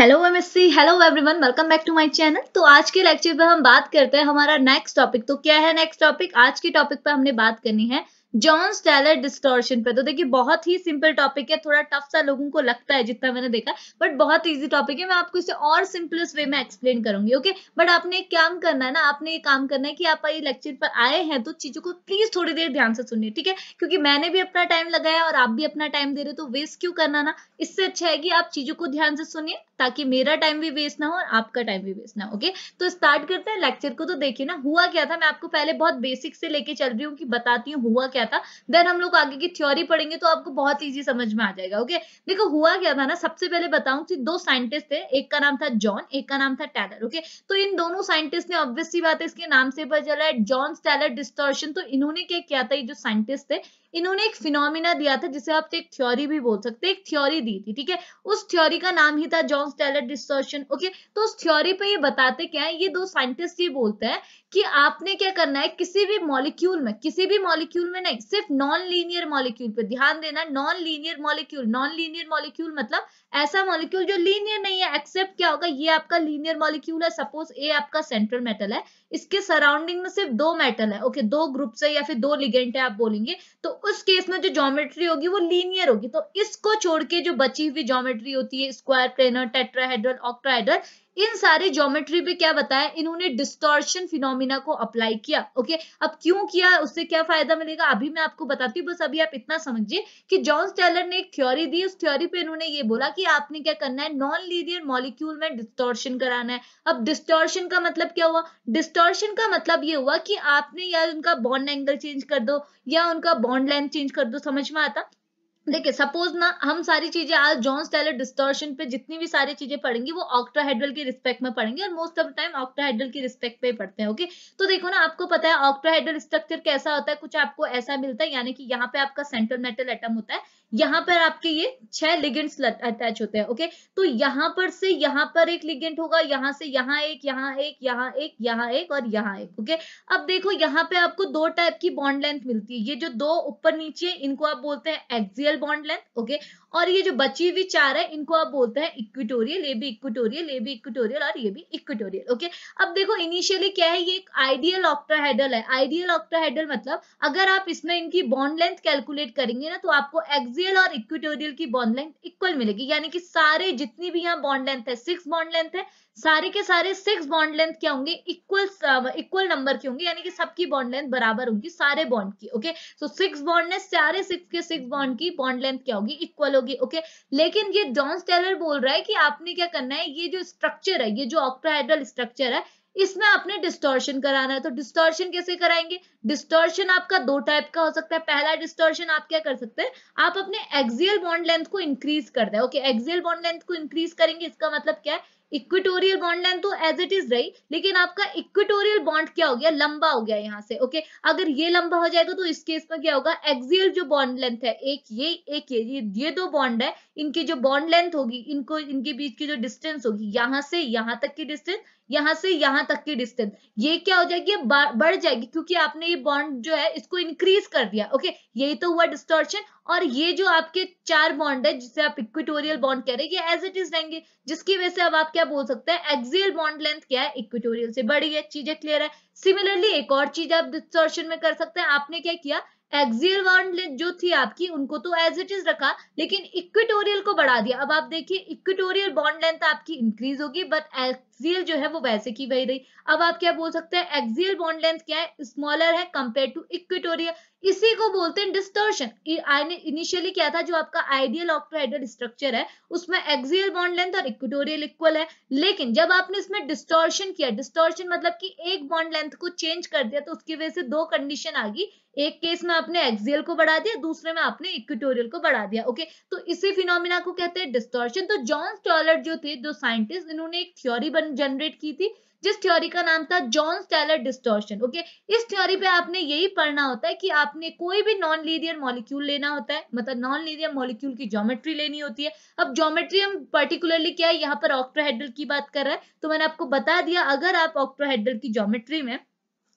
Hello see hello everyone welcome back to my channel तो आज के lecture पे हम बात करते हैं हमारा नेक्स्ट टॉपिक तो क्या है नेक्स्ट टॉपिक आज के टॉपिक पर हमने बात करनी है जॉन स्टेलर डिस्टोर्शन पे तो देखिए बहुत ही सिंपल टॉपिक है थोड़ा टफ सा लोगों को लगता है जितना मैंने देखा बट बहुत इजी टॉपिक है मैं आपको इसे और सिंपलेस्ट वे में एक्सप्लेन करूंगी ओके बट आपने एक काम करना है ना आपने ये काम करना है कि आप ये लेक्चर पर आए हैं तो चीजों को प्लीज थोड़ी देर ध्यान से सुनिए ठीक है क्योंकि मैंने भी अपना टाइम लगाया और आप भी अपना टाइम दे रहे हो तो वेस्ट क्यों करना ना इससे अच्छा है कि आप चीजों को ध्यान से सुनिए ताकि मेरा टाइम भी वेस्ट ना हो और आपका टाइम भी वेस्ट ना हो ओके तो स्टार्ट करते हैं लेक्चर को तो देखिए ना हुआ क्या था मैं आपको पहले बहुत बेसिक से लेके चल रही हूँ कि बताती हूँ हुआ क्या था देन हम लोग आगे की थ्योरी पढ़ेंगे तो आपको बहुत ईजी समझ में आ जाएगा ओके देखो हुआ क्या था ना सबसे पहले बताऊँ की दो साइंटिस्ट थे एक का नाम था जॉन एक का नाम था टैलर ओके तो इन दोनों साइंटिस्ट ने ऑब्वियसली बात है इसके नाम से पता चला है जॉन टैलर डिस्टोर्शन तो इन्होंने क्या किया था ये जो साइंटिस्ट थे इन्होंने एक फिनोमिना दिया था जिसे आप एक थ्योरी भी बोल सकते हैं एक थ्योरी दी थी ठीक है उस थ्योरी का नाम ही था जॉन स्टेलर distortion ओके तो उस थ्योरी पे ये बताते क्या है ये दो साइंटिस्ट ये बोलते हैं कि आपने क्या करना है किसी भी मॉलिक्यूल में किसी भी मॉलिक्यूल में नहीं सिर्फ नॉन लीनियर मॉलिक्यूल पे ध्यान देना non linear molecule non linear molecule मतलब ऐसा मॉलिक्यूल जो लीनियर नहीं है एक्सेप्ट क्या होगा ये आपका लीनियर मॉलिक्यूल है सपोज ए आपका सेंट्रल मेटल है इसके सराउंडिंग में सिर्फ दो मेटल है ओके दो ग्रुप है या फिर दो लिगेंट है आप बोलेंगे तो उस केस में जो ज्योमेट्री होगी वो लीनियर होगी तो इसको छोड़ के जो बची हुई ज्योमेट्री होती है स्क्वायर प्लेनर टेट्राहेड्रल ऑक्ट्राहेड्रल इन सारे ज्योमेट्री पे क्या बताया इन्होंने डिस्टॉर्शन फिनोमिना को अप्लाई किया ओके अब क्यों किया उससे क्या फायदा मिलेगा अभी मैं आपको बताती हूँ बस अभी आप इतना समझिए कि जॉन स्टेलर ने एक थ्योरी दी उस थ्योरी पे इन्होंने ये बोला कि आपने क्या करना है नॉन लीनियर मॉलिक्यूल में डिस्टोर्शन कराना है अब डिस्टोर्शन का मतलब क्या हुआ डिस्टोर्शन का मतलब ये हुआ कि आपने या उनका बॉन्ड एंगल चेंज कर दो या उनका बॉन्ड लेंथ चेंज कर दो समझ में आता देखिए सपोज ना हम सारी चीजें आज जॉन स्टेलर डिस्टोर्शन पे जितनी भी सारी चीजें पढ़ेंगी वो ऑक्ट्राहेड्रल के रिस्पेक्ट में पढ़ेंगे और most of the time octahedral की रिस्पेक्ट पे ही पढ़ते हैं ओके तो देखो ना आपको पता है ऑक्ट्राहेड्रल स्ट्रक्चर कैसा होता है कुछ आपको ऐसा मिलता है यानी कि यहाँ पे आपका सेंट्रल मेटल एटम होता है यहाँ पर आपके ये छह लिगेंट्स अटैच होते हैं ओके तो यहाँ पर से यहाँ पर एक लिगेंट होगा यहाँ से यहाँ एक यहाँ एक यहाँ एक यहाँ एक और यहाँ एक ओके अब देखो यहाँ पे आपको दो टाइप की बॉन्ड लेंथ मिलती है ये जो दो ऊपर नीचे इनको आप बोलते हैं एक्सियल बॉन्ड लेंथ ओके और ये जो बची हुई चार है इनको आप बोलते हैं इक्विटोरियल ये भी इक्विटोरियल ये भी इक्विटोरियल और ये भी इक्विटोरियल ओके अब देखो इनिशियली क्या है ये एक आइडियल ऑक्ट्राहेडल है आइडियल ऑक्ट्राहेडल मतलब अगर आप इसमें इनकी बॉन्ड लेंथ कैलकुलेट करेंगे ना तो आपको एक्सियल और इक्विटोरियल की बॉन्ड लेंथ इक्वल मिलेगी यानी कि सारे जितनी भी यहाँ बॉन्ड लेंथ है सिक्स बॉन्ड लेंथ है सारे के सारे सिक्स बॉन्ड लेंथ क्या होंगे इक्वल इक्वल नंबर के होंगे यानी कि सबकी बॉन्ड लेंथ बराबर होगी सारे बॉन्ड की ओके सो सिक्स बॉन्ड ने सारे सिक्स के सिक्स बॉन्ड की बॉन्ड लेंथ क्या होगी इक्वल लोगे ओके लेकिन ये डॉन्स स्टेलर बोल रहा है कि आपने क्या करना है ये जो स्ट्रक्चर है ये जो ऑक्टाहेड्रल स्ट्रक्चर है इसमें आपने डिस्टोर्शन कराना है तो डिस्टोर्शन कैसे कराएंगे डिस्टोर्शन आपका दो टाइप का हो सकता है पहला डिस्टोर्शन आप क्या कर सकते हैं आप अपने एक्सियल बॉन्ड लेंथ को इंक्रीज कर दें ओके एक्सियल बॉन्ड लेंथ को इंक्रीज करेंगे इसका मतलब क्या है इक्विटोरियल बॉन्ड लेंथ तो एज इट इज रही लेकिन आपका इक्विटोरियल बॉन्ड क्या हो गया लंबा हो गया यहाँ से ओके अगर ये लंबा हो जाएगा तो इस केस में क्या होगा एक्सियल जो बॉन्ड लेंथ है एक ये एक ये ये, ये दो बॉन्ड है इनकी जो बॉन्ड लेंथ होगी इनको इनके बीच की जो डिस्टेंस होगी यहाँ से यहाँ तक की डिस्टेंस यहाँ से यहाँ तक की डिस्टेंस ये क्या हो जाएगी बढ़ जाएगी क्योंकि आपने ये बॉन्ड जो है इसको इंक्रीज कर दिया ओके यही तो हुआ डिस्टोर्शन और ये जो आपके चार बॉन्ड है जिसे आप इक्विटोरियल बॉन्ड कह रहे हैं ये एज इट इज रहेंगे जिसकी वजह से अब आप क्या बोल सकते हैं एक्सियल बॉन्ड लेंथ क्या है इक्विटोरियल से बड़ी है चीजें क्लियर है सिमिलरली एक और चीज आप डिस्टोर्शन में कर सकते हैं आपने क्या किया एक्सियल वर्ण जो थी आपकी उनको तो एज इट इज रखा लेकिन इक्विटोरियल को बढ़ा दिया अब आप देखिए इक्विटोरियल बॉन्ड लेंथ आपकी इंक्रीज होगी बट एक्सियल जो है वो वैसे की वही रही अब आप क्या बोल सकते हैं एक्सियल बॉन्ड लेंथ क्या है स्मॉलर है कंपेयर टू इक्विटोरियल इसी को बोलते हैं डिस्टोर्शन इनिशियली क्या था जो आपका आइडियल ऑक्टोहाइड्रल स्ट्रक्चर है उसमें एक्सियल बॉन्ड लेंथ और इक्विटोरियल इक्वल है लेकिन जब आपने इसमें डिस्टोर्शन किया डिस्टोर्शन मतलब कि एक बॉन्ड लेंथ को चेंज कर दिया तो उसकी वजह से दो कंडीशन आ गई एक केस में आपने एक्सियल को बढ़ा दिया दूसरे में आपने इक्विटोरियल को बढ़ा दिया ओके तो इसी फिनोमिना को कहते हैं डिस्टोर्शन तो जॉन स्टॉलर जो थे जो साइंटिस्ट इन्होंने एक थ्योरी जनरेट की थी जिस थ्योरी का नाम था जॉन स्टेलर डिस्टोर्शन ओके इस थ्योरी पे आपने यही पढ़ना होता है कि आपने कोई भी नॉन लीनियर मॉलिक्यूल लेना होता है मतलब नॉन लीनियर मॉलिक्यूल की ज्योमेट्री लेनी होती है अब ज्योमेट्री हम पर्टिकुलरली क्या है यहाँ पर ऑक्ट्रोहेड्रल की बात कर रहा है तो मैंने आपको बता दिया अगर आप ऑक्ट्रोहेड्रल की ज्योमेट्री में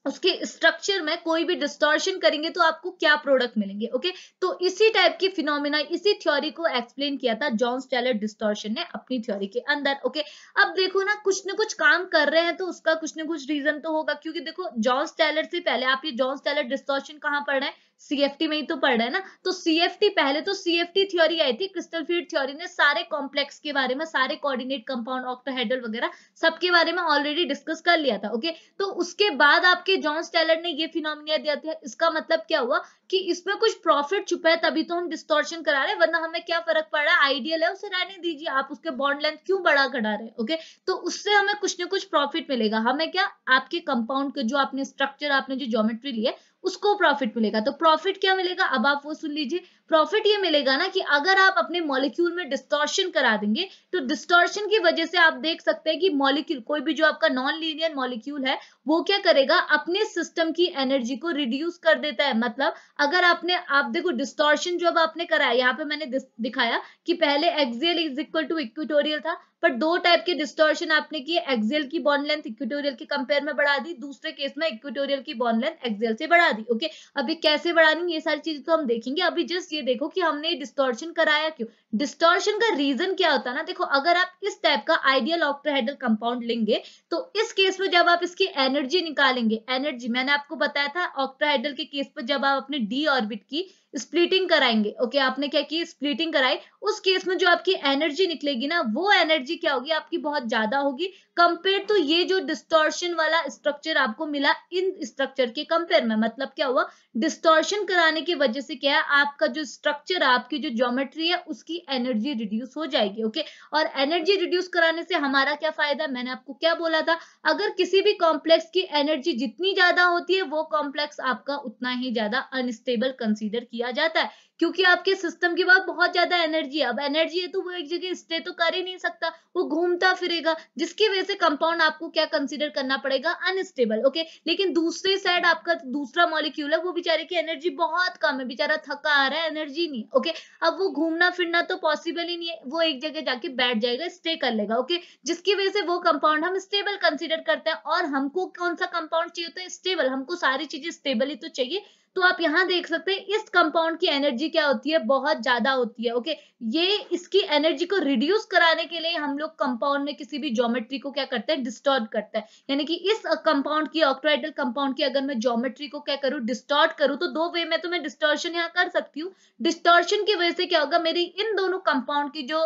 उसके स्ट्रक्चर में कोई भी डिस्टॉर्शन करेंगे तो आपको क्या प्रोडक्ट मिलेंगे ओके तो इसी टाइप की फिनोमिना इसी थ्योरी को एक्सप्लेन किया था जॉन स्टेलर डिस्टॉर्शन ने अपनी थ्योरी के अंदर ओके अब देखो ना कुछ ना कुछ काम कर रहे हैं तो उसका कुछ ना कुछ रीजन तो होगा क्योंकि देखो जॉन स्टेलर से पहले आप ये जॉन स्टेलर डिस्टॉर्शन कहाँ पढ़ रहे हैं सीएफटी में ही तो पढ़ रहे हैं ना तो सीएफटी पहले तो सीएफटी थ्योरी आई थी क्रिस्टल फील्ड थ्योरी ने सारे कॉम्प्लेक्स के बारे में सारे कोऑर्डिनेट कंपाउंड ऑक्टोहेड्रल वगैरह सबके बारे में ऑलरेडी डिस्कस कर लिया था ओके तो उसके बाद आपके जॉन स्टेलर ने ये फिनोमिनिया दिया था इसका मतलब क्या हुआ कि इसमें कुछ प्रॉफिट छुपा है तभी तो हम डिस्टोर्शन करा रहे वरना हमें क्या फर्क पड़ रहा है आइडियल है उसे रहने दीजिए आप उसके बॉन्ड लेंथ क्यों बड़ा करा रहे ओके तो उससे हमें कुछ ना कुछ प्रॉफिट मिलेगा हमें क्या आपके कंपाउंड का जो आपने स्ट्रक्चर आपने जो ज्योमेट्री ली है उसको प्रॉफिट मिलेगा तो प्रॉफिट क्या मिलेगा अब आप वो सुन लीजिए प्रॉफिट ये मिलेगा ना कि अगर आप अपने मॉलिक्यूल में डिस्टॉर्शन करा देंगे तो डिस्टॉर्शन की वजह से आप देख सकते हैं कि मॉलिक्यूल कोई भी जो आपका नॉन लीनियर मॉलिक्यूल है वो क्या करेगा अपने सिस्टम की एनर्जी को रिड्यूस कर देता है मतलब अगर आपने आप देखो डिस्टॉर्शन जो अब आपने कराया यहाँ पे मैंने दिखाया कि पहले axial is equal to equatorial था पर दो टाइप के डिस्टॉर्शन आपने किए एक्सियल की बॉन्ड लेंथ इक्विटोरियल के कंपेयर में बढ़ा दी दूसरे केस में इक्विटोरियल की बॉन्ड लेंथ एक्सियल से बढ़ा दी ओके अभी कैसे बढ़ानी ये सारी चीजें तो हम देखेंगे अभी जस्ट ये देखो कि हमने डिस्टोर्शन कराया क्यों डिस्टोर्शन का रीजन क्या होता है ना देखो अगर आप इस टाइप का आइडियल ऑक्ट्राहेड्रल कंपाउंड लेंगे तो इस केस में जब आप इसकी एनर्जी निकालेंगे एनर्जी मैंने आपको बताया था ऑक्ट्राहेड्रल के केस पर जब आप अपने डी ऑर्बिट की स्प्लिटिंग कराएंगे ओके आपने क्या की स्प्लिटिंग कराई उस केस में जो आपकी एनर्जी निकलेगी ना वो एनर्जी क्या होगी आपकी बहुत ज्यादा होगी कंपेयर तो ये जो डिस्टोर्शन वाला स्ट्रक्चर आपको मिला इन स्ट्रक्चर के कंपेयर में मतलब क्या हुआ डिस्टोर्शन कराने की वजह से क्या है आपका जो स्ट्रक्चर आपकी जो ज्योमेट्री है उसकी एनर्जी रिड्यूस हो जाएगी ओके और एनर्जी रिड्यूस कराने से हमारा क्या फायदा मैंने आपको क्या बोला था अगर किसी भी कॉम्प्लेक्स की एनर्जी जितनी ज्यादा होती है वो कॉम्प्लेक्स आपका उतना ही ज्यादा अनस्टेबल कंसिडर किया दिया जाता है क्योंकि आपके सिस्टम के बाद बहुत ज्यादा एनर्जी है अब एनर्जी है तो वो एक जगह स्टे तो कर ही नहीं सकता वो घूमता फिरेगा जिसकी वजह से कंपाउंड आपको क्या कंसिडर करना पड़ेगा अनस्टेबल ओके लेकिन दूसरे साइड आपका दूसरा मॉलिक्यूल है वो बेचारे की एनर्जी बहुत कम है बेचारा थका आ रहा है एनर्जी नहीं ओके अब वो घूमना फिरना तो पॉसिबल ही नहीं है वो एक जगह जाके बैठ जाएगा स्टे कर लेगा ओके जिसकी वजह से वो कंपाउंड हम स्टेबल कंसिडर करते हैं और हमको कौन सा कंपाउंड चाहिए होता है स्टेबल हमको सारी चीजें स्टेबल ही तो चाहिए तो आप यहां देख सकते हैं इस कंपाउंड की एनर्जी क्या होती है बहुत ज्यादा होती है ओके ये इसकी एनर्जी को रिड्यूस कराने के लिए हम लोग कंपाउंड में किसी भी ज्योमेट्री को क्या करते हैं डिस्टॉर्ट करते हैं यानी कि इस कंपाउंड की ऑक्ट्राइडल कंपाउंड की अगर मैं ज्योमेट्री को क्या करूँ डिस्टॉर्ट करूं तो दो वे में तो मैं डिस्टॉर्शन यहाँ कर सकती हूँ डिस्टॉर्शन की वजह से क्या होगा मेरी इन दोनों कंपाउंड की जो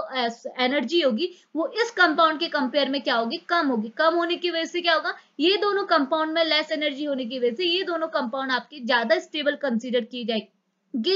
एनर्जी होगी वो इस कंपाउंड के कंपेयर में क्या होगी कम होगी कम होने की वजह से क्या होगा ये दोनों कंपाउंड में लेस एनर्जी होने की वजह से ये दोनों कंपाउंड आपके ज्यादा स्टेबल कंसिडर की जाए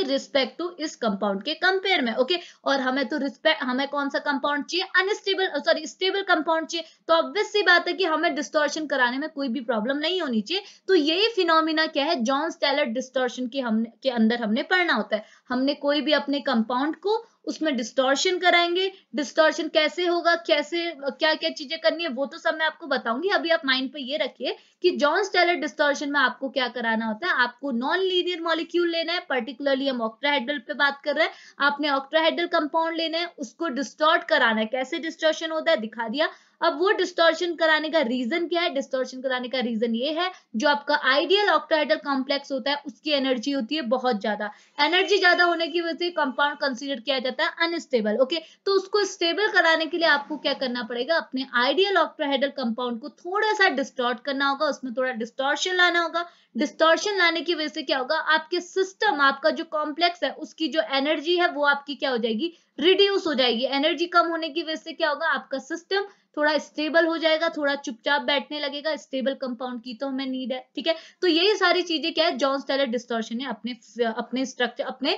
रिस्पेक्ट टू इस कंपाउंड के कंपेयर में ओके okay? और हमें तो रिस्पेक्ट हमें कौन सा कंपाउंड चाहिए अनस्टेबल सॉरी स्टेबल कंपाउंड चाहिए तो ऑब्वियस सी बात है कि हमें डिस्टॉर्शन कराने में कोई भी प्रॉब्लम नहीं होनी चाहिए तो यही फिनोमिना क्या है जॉन स्टेलर डिस्टॉर्शन के हमने के अंदर हमने पढ़ना होता है हमने कोई भी अपने कंपाउंड को उसमें डिस्टॉर्शन कराएंगे डिस्टॉर्शन कैसे होगा कैसे क्या क्या चीजें करनी है वो तो सब मैं आपको बताऊंगी अभी आप माइंड पे ये रखिए कि जॉन स्टेलर डिस्टॉर्शन में आपको क्या कराना होता है आपको नॉन लीनियर मॉलिक्यूल लेना है पर्टिकुलरली हम ऑक्ट्राहाइड्रल पे बात कर रहे हैं आपने ऑक्ट्राहाइड्रल कंपाउंड लेना है उसको डिस्टॉर्ट कराना है कैसे डिस्टॉर्शन होता है दिखा दिया अब वो डिस्टोर्शन कराने का रीजन क्या है डिस्टोर्शन कराने का रीजन ये है जो आपका आइडियल ऑक्टाइडल कॉम्प्लेक्स होता है उसकी एनर्जी होती है बहुत ज्यादा एनर्जी ज्यादा होने की वजह से कंपाउंड कंसिडर किया जाता है अनस्टेबल ओके तो उसको स्टेबल कराने के लिए आपको क्या करना पड़ेगा अपने आइडियल ऑक्टाहेडल कंपाउंड को थोड़ा सा डिस्टॉर्ट करना होगा उसमें थोड़ा डिस्टोर्शन लाना होगा डिस्टोर्शन लाने की वजह से क्या होगा आपके सिस्टम आपका जो कॉम्प्लेक्स है उसकी जो एनर्जी है वो आपकी क्या हो जाएगी रिड्यूस हो जाएगी एनर्जी कम होने की वजह से क्या होगा आपका सिस्टम थोड़ा स्टेबल हो जाएगा थोड़ा चुपचाप बैठने लगेगा स्टेबल कंपाउंड की तो हमें नीड है ठीक है तो यही सारी चीजें क्या है जॉन्स टेलर डिस्टॉर्शन है अपने अपने स्ट्रक्चर अपने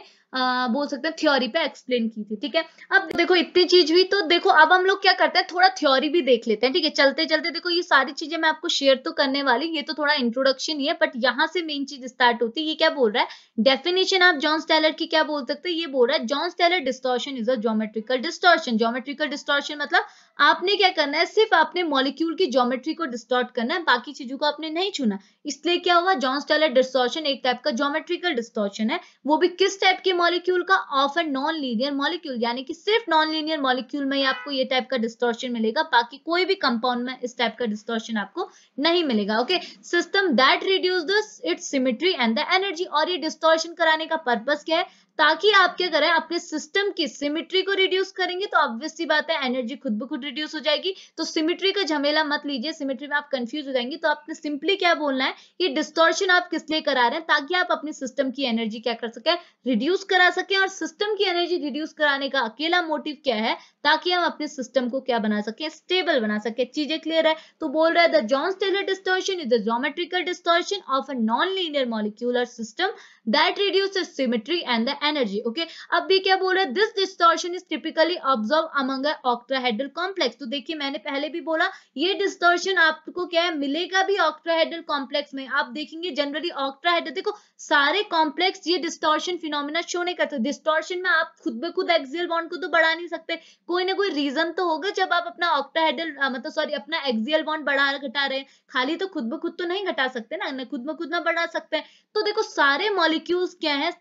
बोल सकते हैं थ्योरी पे एक्सप्लेन की थी ठीक है अब देखो इतनी चीज हुई तो देखो अब हम लोग क्या करते हैं थोड़ा थ्योरी भी देख लेते हैं ठीक है चलते चलते देखो ये सारी चीजें मैं आपको शेयर तो करने वाली ये तो थोड़ा इंट्रोडक्शन ही है बट यहाँ से मेन चीज स्टार्ट होती है ये क्या बोल रहा है डेफिनेशन आप जॉन स्टेलर की क्या बोल सकते हैं ये बोल रहा है Jahn Teller distortion is a geometrical distortion geometrical distortion मतलब आपने क्या करना है सिर्फ आपने मॉलिक्यूल की ज्योमेट्री को डिस्टॉर्ट करना है बाकी चीजों को आपने नहीं छूना इसलिए क्या हुआ जॉन स्टेलर डिस्टोर्शन एक टाइप का जोमेट्रिकल डिस्टॉर्शन है वो भी किस टाइप के मॉलिक्यूल का of and non linear molecule यानी कि सिर्फ नॉन लीनियर मॉलिक्यूल में ही आपको ये टाइप का डिस्टोर्शन मिलेगा बाकी कोई भी कंपाउंड में इस टाइप का डिस्टोर्शन आपको नहीं मिलेगा okay system that reduce this its symmetry and the energy और ये डिस्टोर्शन कराने का पर्पज क्या है ताकि आप क्या करें आपके सिस्टम की सिमिट्री को रिड्यूस करेंगे तो ऑब्वियस सी बात है एनर्जी खुद ब खुद रिड्यूस हो जाएगी तो सिमिट्री का झमेला मत लीजिए सिमिट्री में आप कंफ्यूज हो जाएंगे तो आपने सिंपली क्या बोलना है कि डिस्टोर्शन आप किस लिए करा रहे हैं ताकि आप अपने सिस्टम की एनर्जी क्या कर सके रिड्यूस करा सके और सिस्टम की एनर्जी रिड्यूस कराने का अकेला मोटिव क्या है ताकि हम अपने सिस्टम को क्या बना सके स्टेबल बना सके चीजें क्लियर है तो बोल रहा है the Jahn Teller distortion is the geometrical distortion of a non linear molecular system that reduce symmetry and the energy okay अब भी क्या बोल रहे this distortion is typically observe among octahedral complex तो देखिए मैंने पहले भी बोला ये डिस्टोर्शन आपको क्या है मिलेगा भी ऑक्ट्राहेड्रल कॉम्प्लेक्स में आप देखेंगे जनरली ऑक्ट्राहेड्रल देखो सारे कॉम्प्लेक्स ये डिस्टोर्शन फिनोमिना शो नहीं करते डिस्टोर्शन में आप खुद ब खुद एक्सियल बॉन्ड को तो बढ़ा नहीं सकते कोई ना कोई रीजन तो होगा जब आप अपना ऑक्ट्राहेड्रल मतलब सॉरी अपना एक्सियल बॉन्ड बढ़ा घटा रहे खाली तो खुद ब खुद तो नहीं घटा सकते ना खुद ब खुद ना बढ़ा सकते तो देखो सारे मॉलिक्यूल्स क्या है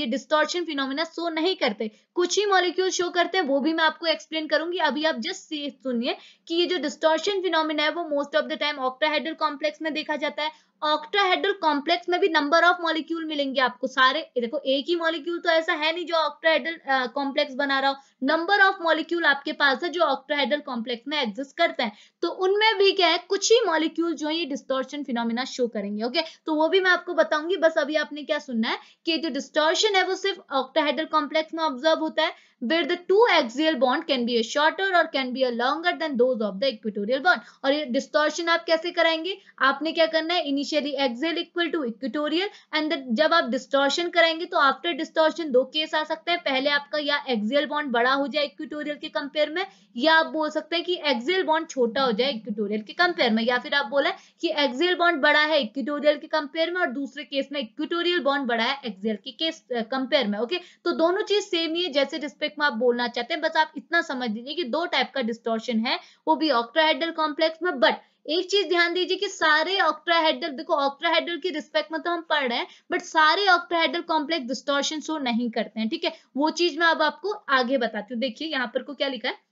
ये डिस्टोर्शन टॉर्शन फिनोमिना शो नहीं करते कुछ ही मॉलिक्यूल शो करते हैं वो भी मैं आपको एक्सप्लेन करूंगी अभी आप जस्ट सुनिए कि ये जो डिस्टॉर्शन फिनोमिना है वो most of the time octahedral complex में देखा जाता है ऑक्ट्राहेड्रल कॉम्प्लेक्स में भी नंबर ऑफ मॉलिक्यूल मिलेंगे आपको सारे देखो एक ही मॉलिक्यूल तो ऐसा है नहीं जो ऑक्ट्राहेड्रल कॉम्प्लेक्स बना रहा हो नंबर ऑफ मॉलिक्यूल आपके पास है जो ऑक्ट्राइडल कॉम्प्लेक्स में एग्जिस्ट करते हैं तो उनमें भी क्या है कुछ ही मॉलिक्यूल जो है ये डिस्टोर्शन फिनोमिना शो करेंगे ओके तो वो भी मैं आपको बताऊंगी बस अभी आपने क्या सुनना है कि जो डिस्टोर्शन है वो सिर्फ ऑक्ट्राइडल कॉम्प्लेक्स में ऑब्जर्व होता है where the two axial bond can be a shorter or can be a longer than those of the equatorial bond aur ye distortion aap kaise karayenge aapne kya karna hai initially axial equal to equatorial and then jab aap distortion karayenge to after distortion do case aa sakte hai pehle aapka ya axial bond bada ho jaye equatorial ke compare mein ya aap bol sakte hai ki axial bond chhota ho jaye equatorial ke compare mein ya fir aap bole ki axial bond bada hai equatorial ke compare mein aur dusre case mein equatorial bond bada hai axial ke case compare mein okay to dono cheez same hi hai jaise respect aspect में आप बोलना चाहते हैं बस आप इतना समझ लीजिए कि दो टाइप का डिस्टोर्शन है वो भी ऑक्ट्राहेड्रल कॉम्प्लेक्स में बट एक चीज ध्यान दीजिए कि सारे ऑक्ट्राहेड्रल देखो ऑक्ट्राहेड्रल की रिस्पेक्ट में तो हम पढ़ रहे हैं बट सारे ऑक्ट्राहेड्रल कॉम्प्लेक्स डिस्टोर्शन शो नहीं करते हैं ठीक है वो चीज मैं अब आपको आगे बताती हूँ देखिए यहाँ पर को क्या लिखा है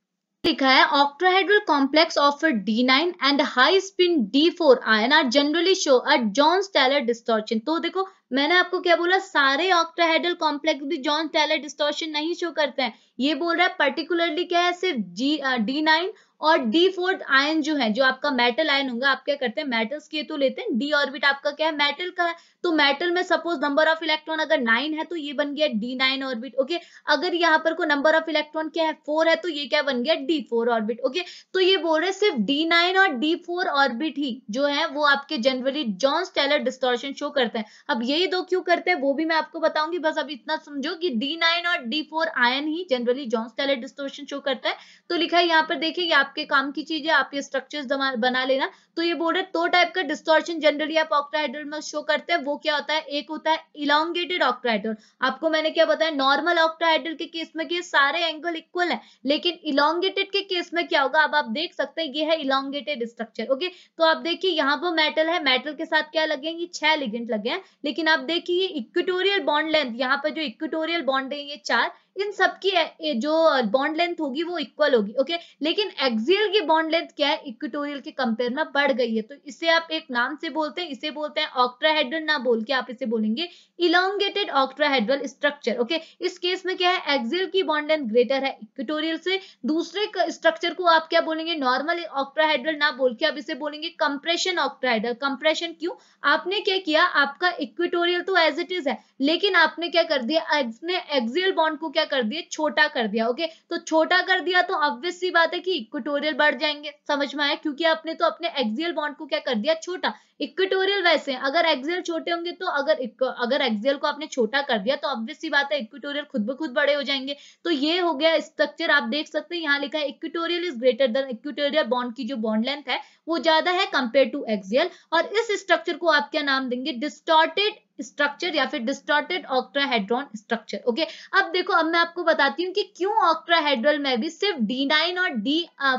लिखा है octahedral complex of a D nine and high spin D four ion are generally show a Jahn Teller distortion. तो देखो मैंने आपको क्या बोला सारे ऑक्टाहेड्रल कॉम्प्लेक्स भी जॉन टेलर डिस्टोर्शन नहीं शो करते हैं ये बोल रहा है पर्टिकुलरली क्या है सिर्फ जी डी नाइन और डी फोर्थ आयन जो है जो आपका मेटल आयन होगा आप क्या करते हैं मेटल्स के तो लेते हैं डी ऑर्बिट आपका क्या है मेटल का है तो मेटल में सपोज नंबर ऑफ इलेक्ट्रॉन अगर नाइन है तो ये बन गया डी नाइन ऑर्बिट ओके अगर यहाँ पर को नंबर ऑफ इलेक्ट्रॉन क्या है फोर है तो ये क्या बन गया डी फोर ऑर्बिट ओके तो ये बोल रहे सिर्फ डी नाइन और डी फोर ऑर्बिट ही जो है वो आपके generally Jahn Teller distortion show करते हैं अब ये यही दो क्यों करते हैं वो भी मैं आपको बताऊंगी बस अब इतना समझो कि D9 और D4 आयन ही generally Jahn Teller distortion show करता है तो लिखा है यहाँ पर देखिए ये आपके काम की चीज है आप ये स्ट्रक्चर्स बना लेना तो ये बोल रहे दो टाइप का डिस्टोर्शन जनरली आप ऑक्ट्राइडल में शो करते हैं वो क्या होता है एक होता है इलांगेटेड ऑक्ट्राइडल आपको मैंने क्या बताया नॉर्मल ऑक्ट्राइडल के केस में कि सारे एंगल इक्वल है लेकिन इलांगेटेड के केस में क्या होगा अब आप देख सकते हैं ये है इलांगेटेड स्ट्रक्चर ओके तो आप देखिए यहाँ पर मेटल है मेटल के साथ क्या लगे ये छह लिगेंट लगे हैं लेकिन आप देखिए ये इक्विटोरियल बॉन्ड लेंथ यहाँ पर जो इक्विटोरियल बॉन्ड है ये चार इन सबकी जो बॉन्ड लेंथ होगी वो इक्वल होगी ओके लेकिन एक्सियल की बॉन्ड लेंथ क्या है इक्विटोरियल के कंपेयर में बढ़ गई है तो इसे आप एक नाम से बोलते हैं इसे बोलते हैं ऑक्ट्राहेड्रल ना बोल के आप इसे बोलेंगे इलांगेटेड ऑक्ट्राहेड्रल स्ट्रक्चर ओके इस केस में क्या है एक्सियल की बॉन्ड लेंथ ग्रेटर है इक्विटोरियल से दूसरे स्ट्रक्चर को आप क्या बोलेंगे नॉर्मल ऑक्ट्राहेड्रल ना बोल के आप इसे बोलेंगे कंप्रेशन ऑक्ट्राहेड्रल कंप्रेशन क्यों आपने क्या किया आपका इक्विटोरियल तो एज इट इज है लेकिन आपने क्या कर दिया एक्सियल बॉन्ड को क्या क्या कर दिया छोटा कर दिया ओके तो छोटा कर दिया तो ऑब्वियस सी बात है कि इक्वेटोरियल बढ़ जाएंगे समझ में आया क्योंकि आपने तो अपने एक्सियल बॉन्ड को क्या कर दिया छोटा इक्वेटोरियल वैसे अगर एक्सियल छोटे होंगे तो अगर अगर एक्सियल को आपने छोटा कर दिया तो ऑब्वियस सी बात है इक्वेटोरियल खुद ब खुद बड़े हो जाएंगे तो ये हो गया स्ट्रक्चर आप देख सकते हैं यहाँ लिखा है equatorial is greater than equatorial bond की जो बॉन्ड लेंथ है वो ज्यादा है कंपेयर टू एक्सियल और इस स्ट्रक्चर को आप क्या नाम देंगे डिस्टॉर्टेड स्ट्रक्चर या फिर डिस्टॉर्टेड ऑक्ट्राहेड्रॉन स्ट्रक्चर ओके अब देखो अब मैं आपको बताती हूँ कि क्यों ऑक्ट्राहेड्रल में भी सिर्फ डी नाइन और डी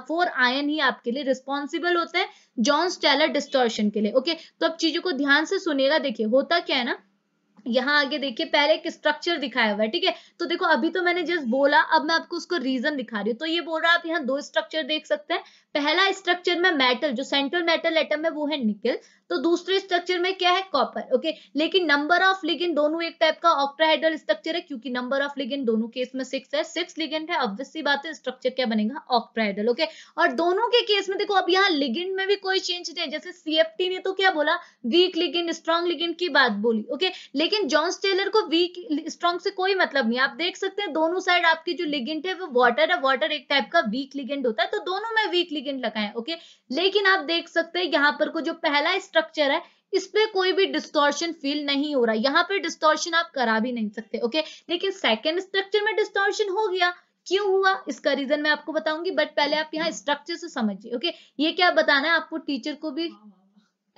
फोर आयन ही आपके लिए रिस्पॉन्सिबल होते हैं जॉन्स टेलर डिस्टॉर्शन के लिए ओके तो अब चीजों को ध्यान से सुनेगा देखिए होता क्या है ना यहाँ आगे देखिए पहले एक स्ट्रक्चर दिखाया हुआ है ठीक है तो देखो अभी तो मैंने जस्ट बोला अब मैं आपको उसको रीजन दिखा रही हूँ तो ये बोल रहा है आप यहाँ दो स्ट्रक्चर देख सकते हैं पहला स्ट्रक्चर में मेटल जो सेंट्रल मेटल एटम है वो है निकल तो दूसरे स्ट्रक्चर में क्या है कॉपर ओके लेकिन नंबर ऑफ लिगिन दोनों एक टाइप का ऑक्ट्राहाइड्रल स्ट्रक्चर है क्योंकि नंबर ऑफ लिगिन दोनों केस में सिक्स है सिक्स लिगेंड है ऑब्वियसली बात है स्ट्रक्चर क्या बनेगा ऑक्ट्राहाइड्रल ओके और दोनों के केस में देखो अब यहाँ लिगिन में भी कोई चेंज नहीं है जैसे सीएफटी ने तो क्या बोला वीक लिगिन स्ट्रॉन्ग लिगिन की बात बोली ओके लेकिन जॉन्स टेलर को वीक स्ट्रॉन्ग से कोई मतलब नहीं आप देख सकते हैं दोनों साइड आपकी जो लिगेंड है वो वाटर है वाटर एक टाइप का वीक लिगेंड होता है तो दोनों में वीक लिगेंड लगाए ओके लेकिन आप देख सकते हैं यहाँ पर को जो पहला स्ट्रक्चर है इस पे कोई भी डिस्टॉर्शन फील नहीं हो रहा यहाँ पे डिस्टॉर्शन आप करा भी नहीं सकते ओके लेकिन सेकेंड स्ट्रक्चर में डिस्टॉर्शन हो गया क्यों हुआ इसका रीजन मैं आपको बताऊंगी बट पहले आप यहाँ स्ट्रक्चर से समझिए ओके ये क्या बताना है आपको टीचर को भी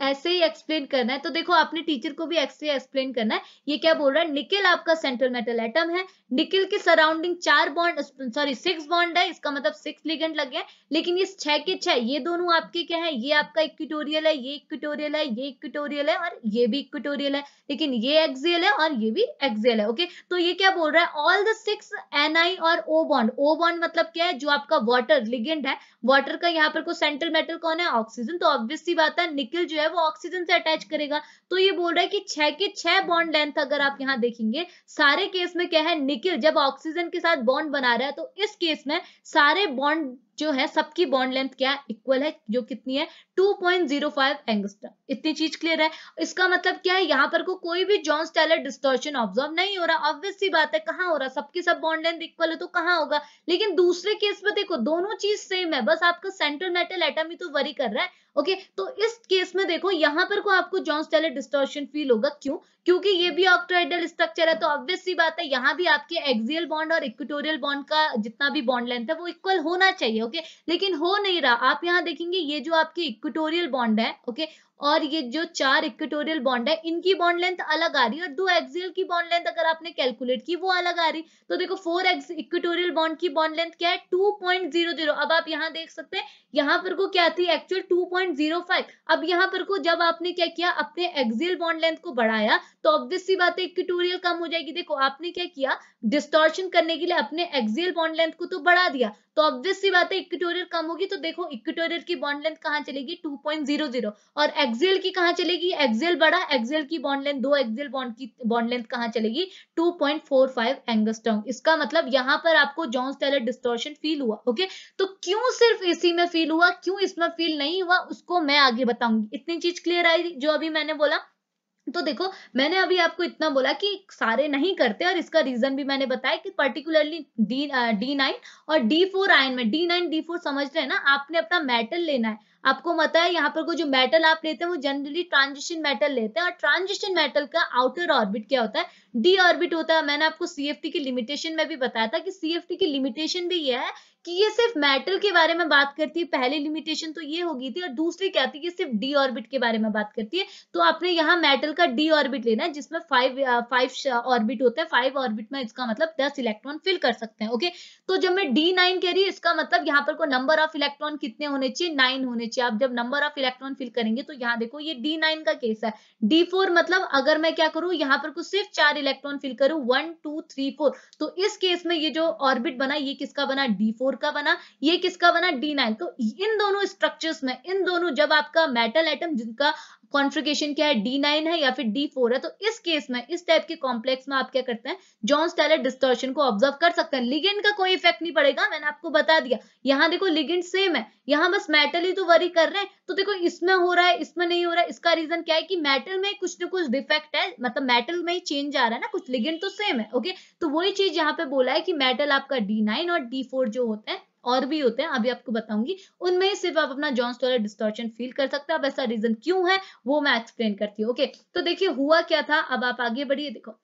ऐसे ही एक्सप्लेन करना है तो देखो आपने टीचर को भी ऐसे एक्सप्लेन करना है ये क्या बोल रहा है निकिल आपका सेंट्रल मेटल एटम है निकिल के सराउंडिंग चार बॉन्ड सॉरी सिक्स बॉन्ड है इसका मतलब सिक्स लिगेंड लग गया लेकिन ये छह के छह ये दोनों आपके क्या है ये आपका इक्विटोरियल है ये इक्विटोरियल है ये इक्विटोरियल है और ये भी इक्विटोरियल है लेकिन ये एक्सियल है और ये भी एक्सियल है ओके तो ये क्या बोल रहा है all the six N I और ओ बॉन्ड ओ बॉन्ड मतलब क्या है जो आपका वॉटर लिगेंड है वॉटर का यहाँ पर को सेंट्रल मेटल कौन है ऑक्सीजन तो ऑब्वियसली बात है निकिल जो है है वो ऑक्सीजन से अटैच करेगा तो ये बोल रहा है कि छह के छह बॉन्ड लेंथ अगर आप यहाँ देखेंगे सारे केस में क्या है निकिल जब ऑक्सीजन के साथ बॉन्ड बना रहा है तो इस केस में सारे बॉन्ड जो है सबकी बॉन्ड लेंथ क्या है इक्वल है जो कितनी है 2.05 पॉइंट इतनी चीज क्लियर है इसका मतलब क्या है यहाँ पर को कोई भी जॉन टेलर डिस्टोर्शन ऑब्जर्व नहीं हो रहा ऑब्वियस सी बात है कहाँ हो रहा सबकी सब बॉन्ड लेंथ इक्वल है तो कहाँ होगा लेकिन दूसरे केस में देखो दोनों चीज सेम है बस आपका सेंट्रल मेटल एटम ही तो वरी कर रहा है ओके तो इस केस में देखो यहां पर को आपको जॉन स्टेलर डिस्टोर्शन फील होगा क्यों क्योंकि ये भी ऑक्ट्राइडल स्ट्रक्चर है तो ऑब्वियस सी बात है यहाँ भी आपके एक्सियल बॉन्ड और इक्विटोरियल बॉन्ड का जितना भी बॉन्ड लेंथ है वो इक्वल होना चाहिए ओके लेकिन हो नहीं रहा आप यहाँ देखेंगे ये जो आपके इक्विटोरियल बॉन्ड है ओके और ये जो चार इक्वेटोरियल बॉन्ड है इनकी बॉन्ड लेंथ अलग आ रही है और दो एक्सियल की बॉन्ड लेंथ अगर आपने कैलकुलेट की वो अलग आ रही तो देखो फोर इक्वेटोरियल बॉन्ड की बॉन्ड लेंथ क्या है टू पॉइंट जीरो जीरो अब आप यहाँ देख सकते हैं यहाँ पर को क्या थी actual two point zero five अब यहाँ पर को जब आपने क्या किया अपने एक्सियल बॉन्ड लेंथ को बढ़ाया तो ऑब्वियसली बात है इक्वेटोरियल कम हो जाएगी देखो आपने क्या किया डिस्टॉर्शन करने के लिए अपने एक्सियल बॉन्ड लेंथ को तो बढ़ा दिया तो ऑब्वियस सी बात है इक्विटोरियल कम होगी तो देखो इक्विटोरियल की बॉन्ड लेंथ कहाँ चलेगी 2.00 और एक्सेल की कहाँ चलेगी एक्सेल बड़ा एक्सेल की बॉन्ड लेंथ दो एक्सेल बॉन्ड की बॉन्ड लेंथ कहाँ चलेगी 2.45 एंगस्ट्रॉन्ग इसका मतलब यहाँ पर आपको जॉन्स टेलर डिस्टोर्शन फील हुआ ओके तो क्यों सिर्फ इसी में फील हुआ क्यों इसमें फील नहीं हुआ उसको मैं आगे बताऊंगी इतनी चीज क्लियर आई जो अभी मैंने बोला तो देखो मैंने अभी आपको इतना बोला कि सारे नहीं करते और इसका रीजन भी मैंने बताया कि पर्टिकुलरली डी डी नाइन और डी फोर आयन में डी नाइन डी फोर समझ रहे हैं ना आपने अपना मेटल लेना है आपको पता है यहाँ पर को जो मेटल आप लेते हैं वो जनरली ट्रांजिशन मेटल लेते हैं और ट्रांजिशन मेटल का आउटर ऑर्बिट क्या होता है डी ऑर्बिट होता है मैंने आपको सीएफटी की लिमिटेशन में भी बताया था कि सीएफटी की लिमिटेशन भी ये है कि ये सिर्फ मेटल के बारे में बात करती है पहली लिमिटेशन तो ये होगी थी और दूसरी क्या थी कि सिर्फ डी ऑर्बिट के बारे में बात करती है तो आपने यहाँ मेटल का डी ऑर्बिट लेना है जिसमें फाइव फाइव ऑर्बिट होता है फाइव ऑर्बिट में इसका मतलब दस इलेक्ट्रॉन फिल कर सकते हैं ओके तो जब मैं डी नाइन कह रही हूँ इसका मतलब यहाँ पर को नंबर ऑफ इलेक्ट्रॉन कितने होने चाहिए नाइन होने चाहिए आप जब नंबर ऑफ इलेक्ट्रॉन फिल करेंगे तो यहाँ देखो ये डी नाइन का केस है डी फोर मतलब अगर मैं क्या करूँ यहाँ पर कुछ सिर्फ चार इलेक्ट्रॉन फिल करूँ वन टू थ्री फोर तो इस केस में ये जो ऑर्बिट बना ये किसका बना डी फोर फोर का बना ये किसका बना डी नाइन तो इन दोनों स्ट्रक्चर्स में इन दोनों जब आपका मेटल एटम जिनका कॉन्फ्रिगेशन क्या है डी नाइन है या फिर डी फोर है तो इस केस में इस टाइप के कॉम्प्लेक्स में आप क्या करते हैं जॉन स्टेलर डिस्टोर्शन को ऑब्जर्व कर सकते हैं लिगेंड का कोई इफेक्ट नहीं पड़ेगा मैंने आपको बता दिया यहाँ देखो लिगेंड सेम है यहाँ बस मेटल ही तो वरी कर रहे हैं तो देखो इसमें हो रहा है इसमें नहीं हो रहा है इसका रीजन क्या है कि मेटल में कुछ ना कुछ डिफेक्ट है मतलब मेटल में ही चेंज आ रहा है ना कुछ लिगेंड तो सेम है ओके तो वही चीज यहाँ पे बोला है कि मेटल आपका डी नाइन और डी फोर जो होते हैं और भी होते हैं अभी आपको बताऊंगी उनमें सिर्फ आप अपना जॉन स्टोलर डिस्टोर्शन फील कर सकते हैं अब ऐसा रीजन क्यों है वो मैं एक्सप्लेन करती हूँ ओके तो देखिए हुआ क्या था अब आप आगे बढ़िए देखो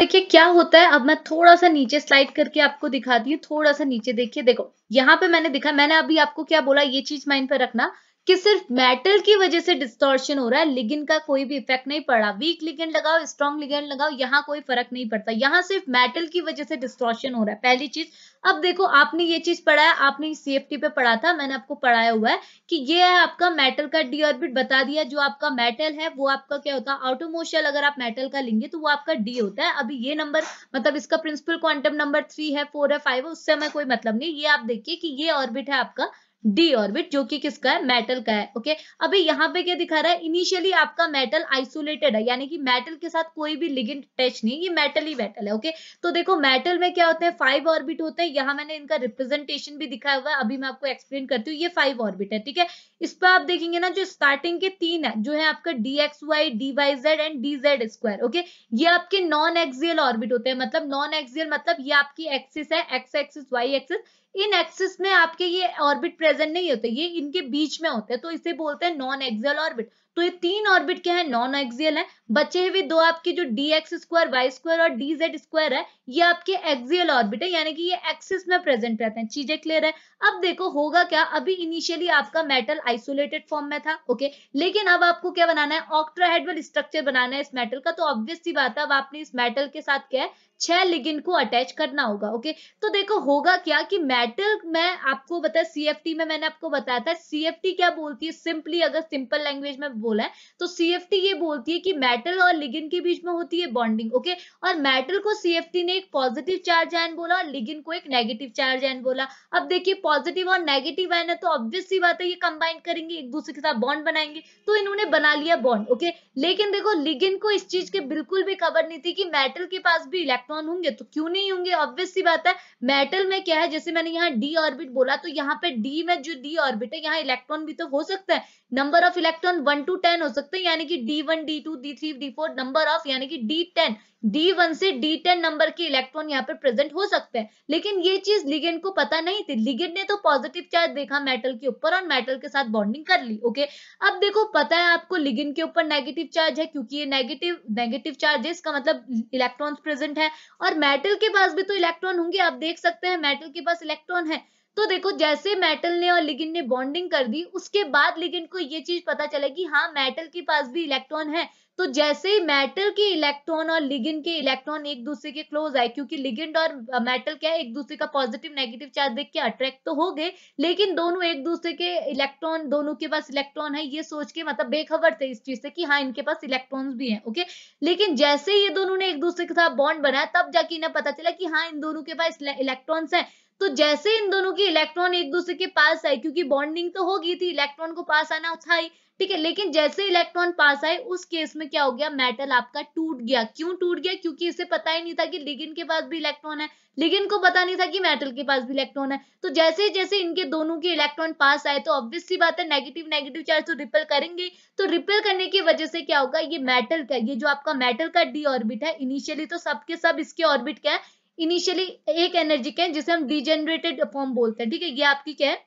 देखिए क्या होता है अब मैं थोड़ा सा नीचे स्लाइड करके आपको दिखाती हूँ थोड़ा सा नीचे देखिए देखो यहाँ पे मैंने दिखा मैंने अभी आपको क्या बोला ये चीज माइंड पर रखना कि सिर्फ मेटल की वजह से डिस्टोर्शन हो रहा है लिगिन का कोई भी इफेक्ट नहीं पड़ रहा वीक लिगेंड लगाओ स्ट्रॉन्ग लिगेंड लगाओ यहाँ कोई फर्क नहीं पड़ता यहाँ सिर्फ मेटल की वजह से डिस्टोर्शन हो रहा है पहली चीज अब देखो आपने ये चीज पढ़ा है आपने सीएफटी पे पढ़ा था मैंने आपको पढ़ाया हुआ है कि ये है आपका मेटल का डी ऑर्बिट बता दिया जो आपका मेटल है वो आपका क्या होता है ऑटोमोशल अगर आप मेटल का लेंगे तो वो आपका डी होता है अभी ये नंबर मतलब इसका प्रिंसिपल क्वांटम नंबर थ्री है फोर है फाइव है उससे हमें कोई मतलब नहीं ये आप देखिए कि ये ऑर्बिट है आपका डी ऑर्बिट जो कि किसका है मेटल का है ओके अभी यहाँ पे क्या दिखा रहा है इनिशियली आपका मेटल आइसोलेटेड है यानी कि मेटल के साथ कोई भी लिगेंड टच नहीं ये मेटल ही मेटल है ओके तो देखो मेटल में क्या होते हैं फाइव ऑर्बिट होते हैं यहाँ मैंने इनका रिप्रेजेंटेशन भी दिखाया हुआ है अभी मैं आपको एक्सप्लेन करती हूँ ये फाइव ऑर्बिट है ठीक है इस पर आप देखेंगे ना जो स्टार्टिंग के तीन है जो है आपका D X Y D Y Z and D Z square okay ये आपके नॉन एक्सियल ऑर्बिट होते हैं मतलब नॉन एक्सियल मतलब ये आपकी एक्सिस है एक्स एक्सिस वाई एक्सिस इन एक्सिस में आपके ये ऑर्बिट प्रेजेंट नहीं होते ये इनके बीच में होते हैं तो इसे बोलते हैं नॉन एक्सल ऑर्बिट तो ये तीन ऑर्बिट क्या है नॉन एक्सियल है बचे हुए दो आपके जो D X square Y square और डी जेड स्क्वायर है ये आपके एक्सियल ऑर्बिट है यानी कि ये एक्सिस में प्रेजेंट रहते हैं चीजें क्लियर है अब देखो होगा क्या अभी इनिशियली आपका मेटल आइसोलेटेड फॉर्म में था ओके लेकिन अब आपको क्या बनाना है ऑक्ट्राहेडवल स्ट्रक्चर बनाना है इस मेटल का तो ऑब्वियस सी बात है अब आपने इस मेटल के साथ क्या है छह लिगिन को अटैच करना होगा ओके तो देखो होगा क्या कि मेटल में आपको बताया सीएफटी में मैंने आपको बताया था सीएफटी क्या बोलती है सिंपली अगर सिंपल लैंग्वेज में बोला है तो सीएफटी ये बोलती है कि मेटल और लिगिन के बीच में होती है बॉन्डिंग ओके और मेटल को सीएफटी ने एक पॉजिटिव चार्ज आयन बोला और लिगिन को एक नेगेटिव चार्ज आयन बोला अब देखिए पॉजिटिव और नेगेटिव आयन है तो ऑब्वियस सी बात है ये कंबाइन करेंगे एक दूसरे के साथ बॉन्ड बनाएंगे तो इन्होंने बना लिया बॉन्ड ओके लेकिन देखो लिगिन को इस चीज के बिल्कुल भी खबर नहीं थी कि मेटल के पास भी इलेक्ट्रॉन होंगे तो क्यों नहीं होंगे ऑब्वियस सी बात है मेटल में क्या है जैसे मैंने यहाँ डी ऑर्बिट बोला तो यहाँ पे डी में जो डी ऑर्बिट है यहाँ इलेक्ट्रॉन भी तो हो सकता है number of electron one to to ten हो सकते हैं यानी कि D one D two D three D four number of यानी कि डी टेन डी वन से डी टेन नंबर के इलेक्ट्रॉन यहाँ पर प्रेजेंट हो सकते हैं लेकिन ये चीज लिगेंड को पता नहीं थी लिगेंड ने तो पॉजिटिव चार्ज देखा मेटल के ऊपर और मेटल के साथ बॉन्डिंग कर ली ओके अब देखो पता है आपको लिगेंड के ऊपर नेगेटिव चार्ज है क्योंकि ये नेगेटिव नेगेटिव चार्ज है इसका मतलब इलेक्ट्रॉन प्रेजेंट है और मेटल के पास भी तो इलेक्ट्रॉन होंगे आप देख सकते हैं मेटल के पास इलेक्ट्रॉन है तो देखो जैसे मेटल ने और लिगिन ने बॉन्डिंग कर दी उसके बाद लिगिन को ये चीज पता चला कि हाँ मेटल के पास भी इलेक्ट्रॉन है तो जैसे ही मेटल के इलेक्ट्रॉन और लिगिन के इलेक्ट्रॉन एक दूसरे के क्लोज आए क्योंकि लिगिन और मेटल क्या है एक दूसरे का पॉजिटिव नेगेटिव चार्ज देख के अट्रैक्ट तो हो गए लेकिन दोनों एक दूसरे के इलेक्ट्रॉन दोनों के पास इलेक्ट्रॉन है ये सोच के मतलब बेखबर थे इस चीज से कि हाँ इनके पास इलेक्ट्रॉन भी है ओके लेकिन जैसे ये दोनों ने एक दूसरे के साथ बॉन्ड बनाया तब जाके इन्हें पता चला कि हाँ इन दोनों के पास इलेक्ट्रॉन्स है तो जैसे इन दोनों की इलेक्ट्रॉन एक दूसरे के पास आए क्योंकि बॉन्डिंग तो होगी थी इलेक्ट्रॉन को पास आना था ही ठीक है लेकिन जैसे इलेक्ट्रॉन पास आए उस केस में क्या हो गया मेटल आपका टूट गया क्यों टूट गया क्योंकि इसे पता ही नहीं था कि लिगिन के पास भी इलेक्ट्रॉन है लिगिन को पता नहीं था कि मेटल के पास भी इलेक्ट्रॉन है तो जैसे जैसे इनके दोनों के इलेक्ट्रॉन पास आए तो ऑब्वियस सी बात है नेगेटिव नेगेटिव चार्ज तो रिपेल करेंगे तो रिपेल करने की वजह से क्या होगा ये मेटल का ये जो आपका मेटल का डी ऑर्बिट है इनिशियली तो सबके सब इसके ऑर्बिट क्या है इनिशियली एक एनर्जी के जिसे हम डिजेनरेटेड फॉर्म बोलते हैं ठीक है ये आपकी क्या है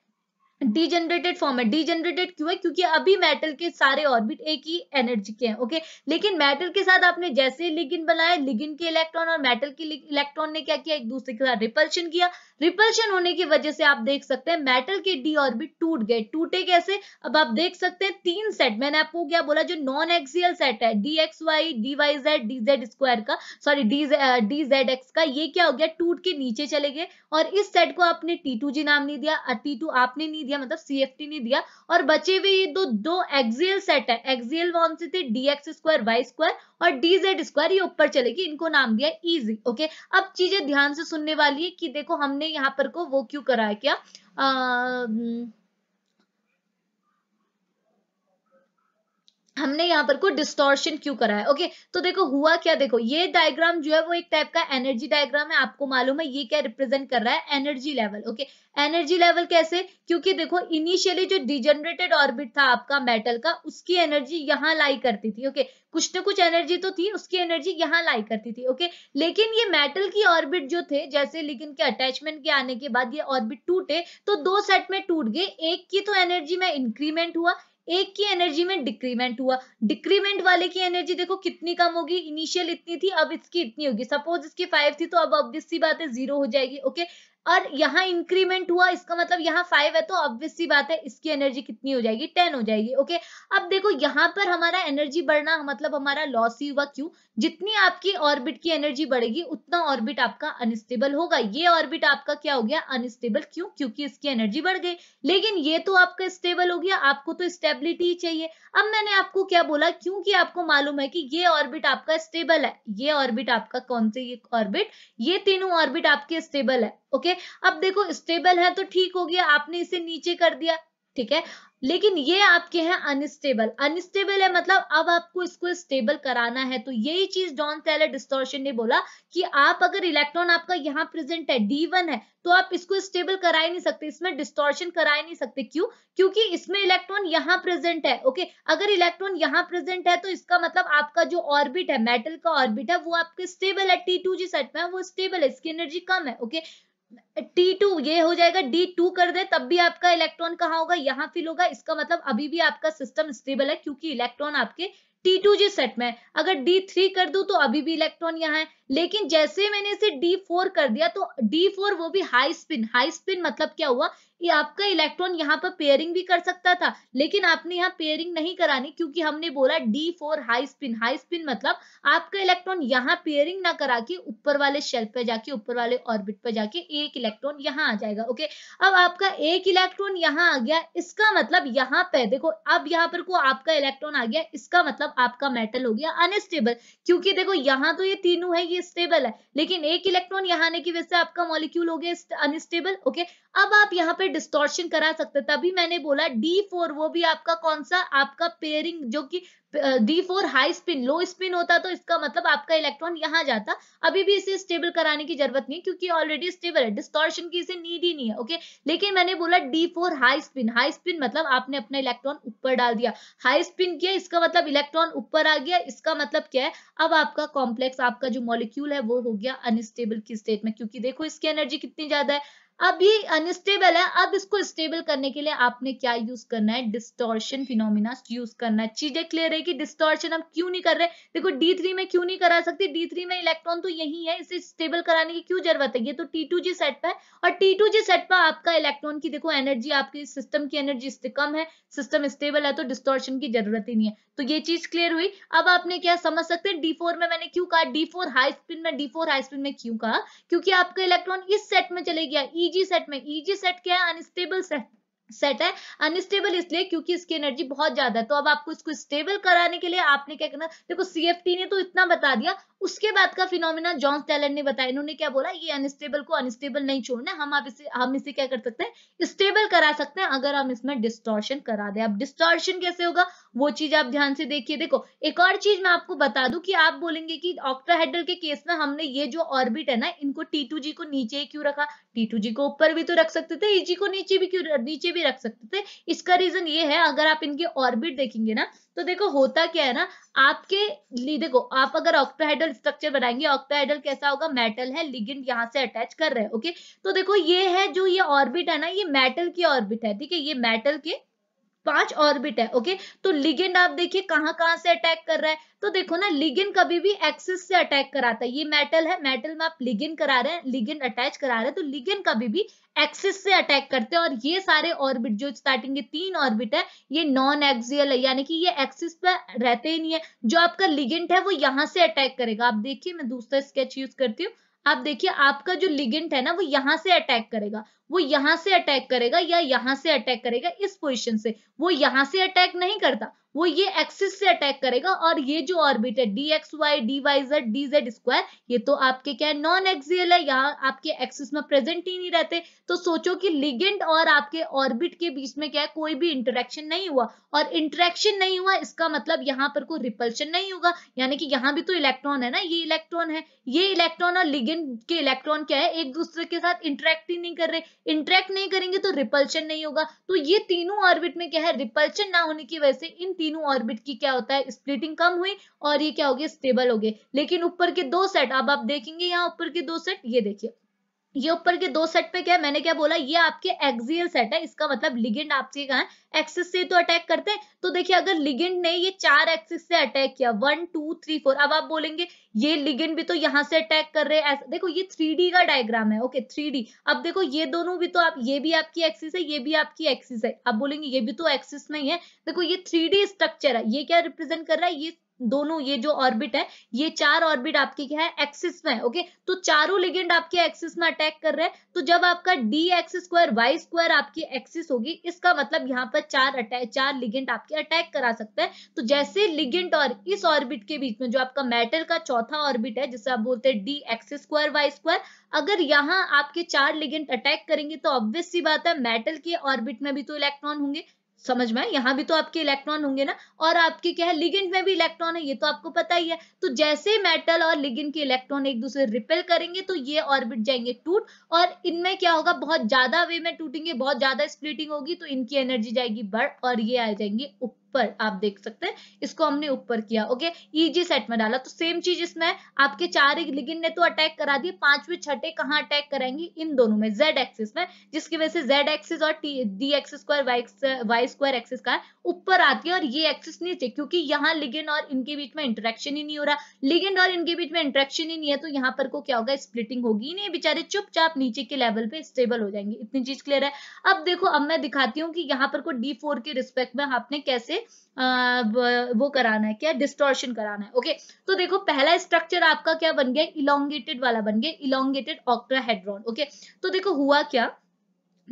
डीजनरेटेड फॉर्म है डीजनरेटेड क्यों है क्योंकि अभी मेटल के सारे ऑर्बिट एक ही एनर्जी के हैं ओके लेकिन मेटल के साथ आपने जैसे लिगिन बनाया लिगिन के इलेक्ट्रॉन और मेटल के इलेक्ट्रॉन ने क्या किया एक दूसरे के साथ रिपल्शन किया रिपल्शन होने की वजह से आप देख सकते हैं मेटल के डी ऑर्बिट टूट गए टूटे कैसे अब आप देख सकते हैं तीन सेट मैंने आपको क्या बोला जो नॉन एक्सियल सेट है D X Y D Y Z D Z square का sorry D D Z X का ये क्या हो गया टूट के नीचे चले गए और इस सेट को आपने टी टू जी नाम नहीं दिया टी टू आपने नहीं दिया मतलब टी नहीं दिया और बचे हुए ये दो दो एक्सियल सेट है एक्सियल कौन से थे D X square Y square और डी जेड स्क्वायर ये ऊपर चलेगी इनको नाम दिया इजी ओके अब चीजें ध्यान से सुनने वाली है कि देखो हमने यहाँ पर को वो क्यों कराया क्या आ, हमने यहाँ पर को डिस्टॉर्शन क्यों करा है ओके तो देखो हुआ क्या देखो ये डायग्राम जो है वो एक टाइप का एनर्जी डायग्राम है आपको मालूम है ये क्या रिप्रेजेंट कर रहा है energy level okay energy level कैसे क्योंकि देखो इनिशियली जो डिजनरेटेड ऑर्बिट था आपका मेटल का उसकी एनर्जी यहाँ लाई करती थी ओके कुछ ना कुछ एनर्जी तो थी उसकी एनर्जी यहाँ लाई करती थी ओके लेकिन ये मेटल की ऑर्बिट जो थे जैसे लेकिन के अटैचमेंट के आने के बाद ये ऑर्बिट टूटे तो दो सेट में टूट गए एक की तो एनर्जी में इंक्रीमेंट हुआ एक की एनर्जी में डिक्रीमेंट हुआ डिक्रीमेंट वाले की एनर्जी देखो कितनी कम होगी इनिशियल इतनी थी अब इसकी इतनी होगी सपोज इसकी फाइव थी तो अब ऑब्वियस सी बात है जीरो हो जाएगी ओके और यहाँ इंक्रीमेंट हुआ इसका मतलब यहाँ फाइव है तो ऑब्वियस सी बात है इसकी एनर्जी कितनी हो जाएगी टेन हो जाएगी ओके अब देखो यहाँ पर हमारा एनर्जी बढ़ना मतलब हमारा लॉस ही हुआ क्यों जितनी आपकी ऑर्बिट की एनर्जी बढ़ेगी उतना ऑर्बिट आपका अनस्टेबल होगा ये ऑर्बिट आपका क्या हो गया अनस्टेबल क्यों क्योंकि इसकी एनर्जी बढ़ गई लेकिन ये तो आपका स्टेबल हो गया आपको तो स्टेबिलिटी चाहिए अब मैंने आपको क्या बोला क्योंकि आपको मालूम है कि ये ऑर्बिट आपका स्टेबल है ये ऑर्बिट आपका कौन से ये ऑर्बिट ये तीनों ऑर्बिट आपके स्टेबल है ओके अब देखो स्टेबल है तो ठीक हो गया आपने इसे नीचे कर दिया ठीक है लेकिन ये आपके हैं अनस्टेबल अनस्टेबल है मतलब अब आपको इसको स्टेबल कराना है तो यही चीज डॉन थैलर डिस्टोर्शन ने बोला कि आप अगर इलेक्ट्रॉन आपका यहाँ प्रेजेंट है डी वन है तो आप इसको स्टेबल करा ही नहीं सकते इसमें डिस्टोर्शन करा ही नहीं सकते क्यों क्योंकि इसमें इलेक्ट्रॉन यहाँ प्रेजेंट है ओके अगर इलेक्ट्रॉन यहाँ प्रेजेंट है तो इसका मतलब आपका जो ऑर्बिट है मेटल का ऑर्बिट है वो आपके स्टेबल है टी टू जी सेट में वो स्टेबल है इसकी एनर्जी कम है ओके टी टू ये हो जाएगा डी टू कर दे तब भी आपका इलेक्ट्रॉन कहाँ होगा यहाँ फिल होगा इसका मतलब अभी भी आपका सिस्टम स्टेबल है क्योंकि इलेक्ट्रॉन आपके टी टू जी सेट में है अगर डी थ्री कर दू तो अभी भी इलेक्ट्रॉन यहाँ है लेकिन जैसे मैंने इसे डी फोर कर दिया तो डी फोर वो भी हाई स्पिन हाई स्पिन मतलब क्या हुआ ये आपका इलेक्ट्रॉन यहाँ पर पेयरिंग भी कर सकता था लेकिन आपने यहाँ पेयरिंग नहीं करानी क्योंकि हमने बोला D four high spin high spin मतलब आपका इलेक्ट्रॉन यहाँ पेयरिंग ना करा के ऊपर वाले शेल पे जाके ऊपर वाले ऑर्बिट पे जाके एक इलेक्ट्रॉन यहाँ आ जाएगा ओके अब आपका एक इलेक्ट्रॉन यहाँ आ गया इसका मतलब यहाँ पे देखो अब यहाँ पर को आपका इलेक्ट्रॉन आ गया इसका मतलब आपका मेटल हो गया अनस्टेबल क्योंकि देखो यहाँ तो ये तीनों है ये स्टेबल है लेकिन एक इलेक्ट्रॉन यहाँ आने की वजह से आपका मॉलिक्यूल हो गया अनस्टेबल ओके अब आप यहाँ पे डिस्टोर्शन करा सकते तभी मैंने बोला डी फोर वो भी आपका कौन सा आपका पेयरिंग जो कि D four high spin low spin होता तो इसका मतलब आपका इलेक्ट्रॉन यहाँ जाता अभी भी इसे स्टेबल कराने की जरूरत नहीं क्योंकि ऑलरेडी स्टेबल है डिस्टॉर्शन की इसे नीड ही नहीं है ओके लेकिन मैंने बोला D four high spin high spin मतलब आपने अपना इलेक्ट्रॉन ऊपर डाल दिया हाई स्पिन किया इसका मतलब इलेक्ट्रॉन ऊपर आ गया इसका मतलब क्या है अब आपका कॉम्प्लेक्स आपका जो मॉलिक्यूल है वो हो गया अनस्टेबल की स्टेट में क्योंकि देखो इसकी एनर्जी कितनी ज्यादा है अब ये अनस्टेबल है अब इसको स्टेबल करने के लिए आपने क्या यूज करना है डिस्टोर्शन फिनोमिना यूज करना है चीजें क्लियर है कि डिस्टोर्शन हम क्यों नहीं कर रहे देखो डी थ्री में क्यों नहीं करा सकते डी थ्री में इलेक्ट्रॉन तो यही है इसे स्टेबल कराने की क्यों जरूरत है ये तो टी टू जी सेट पर और टी टू जी सेट पर आपका इलेक्ट्रॉन की देखो एनर्जी आपकी सिस्टम की एनर्जी इससे कम है सिस्टम स्टेबल है तो डिस्टोर्शन की जरूरत ही नहीं है तो ये चीज क्लियर हुई अब आपने क्या समझ सकते हैं डी फोर में मैंने क्यों कहा डी फोर हाई स्पिन में डी फोर हाई स्पिन में क्यों कहा क्योंकि आपका इलेक्ट्रॉन इस सेट में चले गया ई e ईजी सेट में ईजी सेट क्या है अनस्टेबल सेट सेट है अनस्टेबल इसलिए क्योंकि इसकी एनर्जी बहुत ज्यादा है तो अब आपको इसको स्टेबल कराने के लिए आपने क्या करना देखो सीएफटी ने तो इतना बता दिया उसके बाद का फिनोमिना जॉन्स टैलेंट ने बताया इन्होंने क्या बोला ये अनस्टेबल को अनस्टेबल नहीं छोड़ना हम आप इसे हम इसे क्या कर सकते हैं स्टेबल करा सकते हैं अगर हम इसमें डिस्टोर्शन करा दे अब डिस्टोर्शन कैसे होगा वो चीज आप ध्यान से देखिए देखो एक और चीज मैं आपको बता दूं कि आप बोलेंगे कि ऑक्ट्राहेड्रल के केस में हमने ये जो ऑर्बिट है ना इनको टी टू जी को नीचे क्यों रखा टी टू जी को ऊपर भी तो रख सकते थे ई e जी को नीचे भी क्यों नीचे भी रख सकते थे इसका रीजन ये है अगर आप इनके ऑर्बिट देखेंगे ना तो देखो होता क्या है ना आपके लिए देखो आप अगर ऑक्ट्राहेड्रल स्ट्रक्चर बनाएंगे ऑक्ट्राहेड्रल कैसा होगा मेटल है लिगेंड यहाँ से अटैच कर रहे हैं ओके तो देखो ये है जो ये ऑर्बिट है ना ये मेटल की ऑर्बिट है ठीक है ये मेटल के पांच ऑर्बिट है ओके तो लिगेंड आप देखिए कहां कहां से अटैक कर रहा है तो देखो ना लिगेंड कभी भी एक्सिस से अटैक कराता है ये मेटल है मेटल में आप लिगेंड करा रहे हैं लिगेंड अटैच करा रहे हैं तो लिगेंड कभी भी एक्सिस से अटैक करते हैं और ये सारे ऑर्बिट जो स्टार्टिंग के तीन ऑर्बिट है ये नॉन एक्सियल है यानी कि ये एक्सिस पर रहते ही नहीं है जो आपका लिगेंट है वो यहां से अटैक करेगा आप देखिए मैं दूसरा स्केच यूज करती हूँ आप देखिए आपका जो लिगेंट है ना वो यहां से अटैक करेगा वो यहां से अटैक करेगा या यहां से अटैक करेगा इस पोजिशन से वो यहां से अटैक नहीं करता वो ये एक्सिस से अटैक करेगा और ये जो ऑर्बिट है D X Y D Y Z D Z square ये तो आपके क्या है नॉन एक्सियल है यहाँ आपके एक्सिस में प्रेजेंट ही नहीं रहते तो सोचो कि लिगेंड और आपके ऑर्बिट के बीच में क्या है कोई भी इंटरेक्शन नहीं हुआ और इंटरेक्शन नहीं हुआ इसका मतलब यहाँ पर कोई रिपल्शन नहीं होगा यानी कि यहाँ भी तो इलेक्ट्रॉन है ना ये इलेक्ट्रॉन है ये इलेक्ट्रॉन और लिगेंड के इलेक्ट्रॉन क्या है एक दूसरे के साथ इंटरेक्ट ही नहीं कर रहे इंटरेक्ट नहीं करेंगे तो रिपल्शन नहीं होगा तो ये तीनों ऑर्बिट में क्या है रिपल्शन ना होने की वजह से इन तीनों ऑर्बिट की क्या होता है स्प्लिटिंग कम हुई और ये क्या हो गया स्टेबल हो गए लेकिन ऊपर के दो सेट अब आप देखेंगे यहाँ ऊपर के दो सेट ये देखिए ये ऊपर के दो सेट पे क्या है मैंने क्या बोला ये आपके एक्सियल सेट है इसका मतलब लिगेंड आपके कहा एक्सिस से तो अटैक करते हैं तो देखिए अगर लिगेंड ने ये चार एक्सिस से अटैक किया वन टू थ्री फोर अब आप बोलेंगे ये लिगेंड भी तो यहाँ से अटैक कर रहे हैं देखो ये थ्री का डायग्राम है ओके थ्री अब देखो ये दोनों भी तो आप ये भी आपकी एक्सिस है ये भी आपकी एक्सिस है आप बोलेंगे ये भी तो एक्सिस में ही है देखो ये थ्री स्ट्रक्चर है ये क्या रिप्रेजेंट कर रहा है ये दोनों ये जो ऑर्बिट है ये चार ऑर्बिट आपकी क्या है एक्सिस में है ओके तो चारों लिगेंड आपके एक्सिस में अटैक कर रहे हैं तो जब आपका D X square Y square आपकी एक्सिस होगी इसका मतलब यहाँ पर चार अटैक चार लिगेंड आपके अटैक करा सकते हैं तो जैसे लिगेंड और इस ऑर्बिट के बीच में जो आपका मेटल का चौथा ऑर्बिट है जिसे आप बोलते हैं D X square Y square अगर यहाँ आपके चार लिगेंड अटैक करेंगे तो ऑब्वियस सी बात है मेटल के ऑर्बिट में भी तो इलेक्ट्रॉन होंगे समझ में यहाँ भी तो आपके इलेक्ट्रॉन होंगे ना और आपके क्या है लिगेंड में भी इलेक्ट्रॉन है ये तो आपको पता ही है तो जैसे मेटल और लिगेंड के इलेक्ट्रॉन एक दूसरे रिपेल करेंगे तो ये ऑर्बिट जाएंगे टूट और इनमें क्या होगा बहुत ज्यादा वे में टूटेंगे बहुत ज्यादा स्प्लिटिंग होगी तो इनकी एनर्जी जाएगी बढ़ और ये आ जाएंगे ऊपर ऊपर आप देख सकते हैं इसको हमने ऊपर किया ओके ईजी सेट में डाला तो सेम चीज इसमें आपके चार लिगिन ने तो अटैक करा दिए पांचवे छठे कहाँ अटैक कराएंगे इन दोनों में जेड एक्सिस में जिसकी वजह से जेड एक्सिस और D X square Y square axis का ऊपर आती है और ये एक्सिस नीचे क्योंकि यहाँ लिगिन और इनके बीच में इंटरेक्शन ही नहीं हो रहा लिगिन और इनके बीच में इंटरेक्शन ही नहीं है तो यहाँ पर को क्या होगा स्प्लिटिंग होगी नहीं बेचारे चुपचाप नीचे के लेवल पे स्टेबल हो जाएंगे इतनी चीज क्लियर है अब देखो अब मैं दिखाती हूँ कि यहाँ पर को डी के रिस्पेक्ट में आपने कैसे आ, वो कराना है क्या डिस्टोर्शन कराना है ओके तो देखो पहला स्ट्रक्चर आपका क्या बन गया इलांगेटेड वाला बन गया इलोंगेटेड ऑक्ट्राहेड्रॉन ओके तो देखो हुआ क्या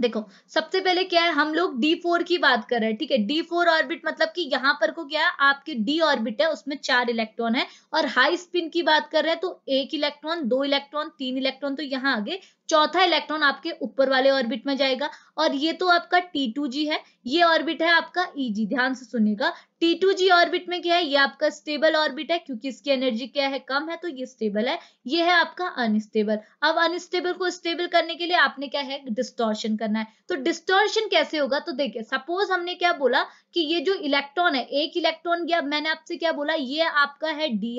देखो सबसे पहले क्या है हम लोग D4 की बात कर रहे हैं ठीक है D4 ऑर्बिट मतलब कि यहाँ पर को क्या है आपके D ऑर्बिट है उसमें चार इलेक्ट्रॉन है और हाई स्पिन की बात कर रहे हैं तो एक इलेक्ट्रॉन दो इलेक्ट्रॉन तीन इलेक्ट्रॉन तो यहाँ आगे चौथा इलेक्ट्रॉन आपके ऊपर वाले ऑर्बिट में जाएगा और ये तो आपका T2G है ये ऑर्बिट है आपका Eg ध्यान से सुनेगा T2G ऑर्बिट में क्या है ये आपका स्टेबल ऑर्बिट है क्योंकि इसकी एनर्जी क्या है कम है तो ये स्टेबल है ये है आपका अनस्टेबल अब अनस्टेबल को स्टेबल करने के लिए आपने क्या है डिस्टोर्शन करना है तो डिस्टोर्शन कैसे होगा तो देखिए सपोज हमने क्या बोला कि ये जो इलेक्ट्रॉन है एक इलेक्ट्रॉन गया मैंने आपसे क्या बोला ये आपका है डी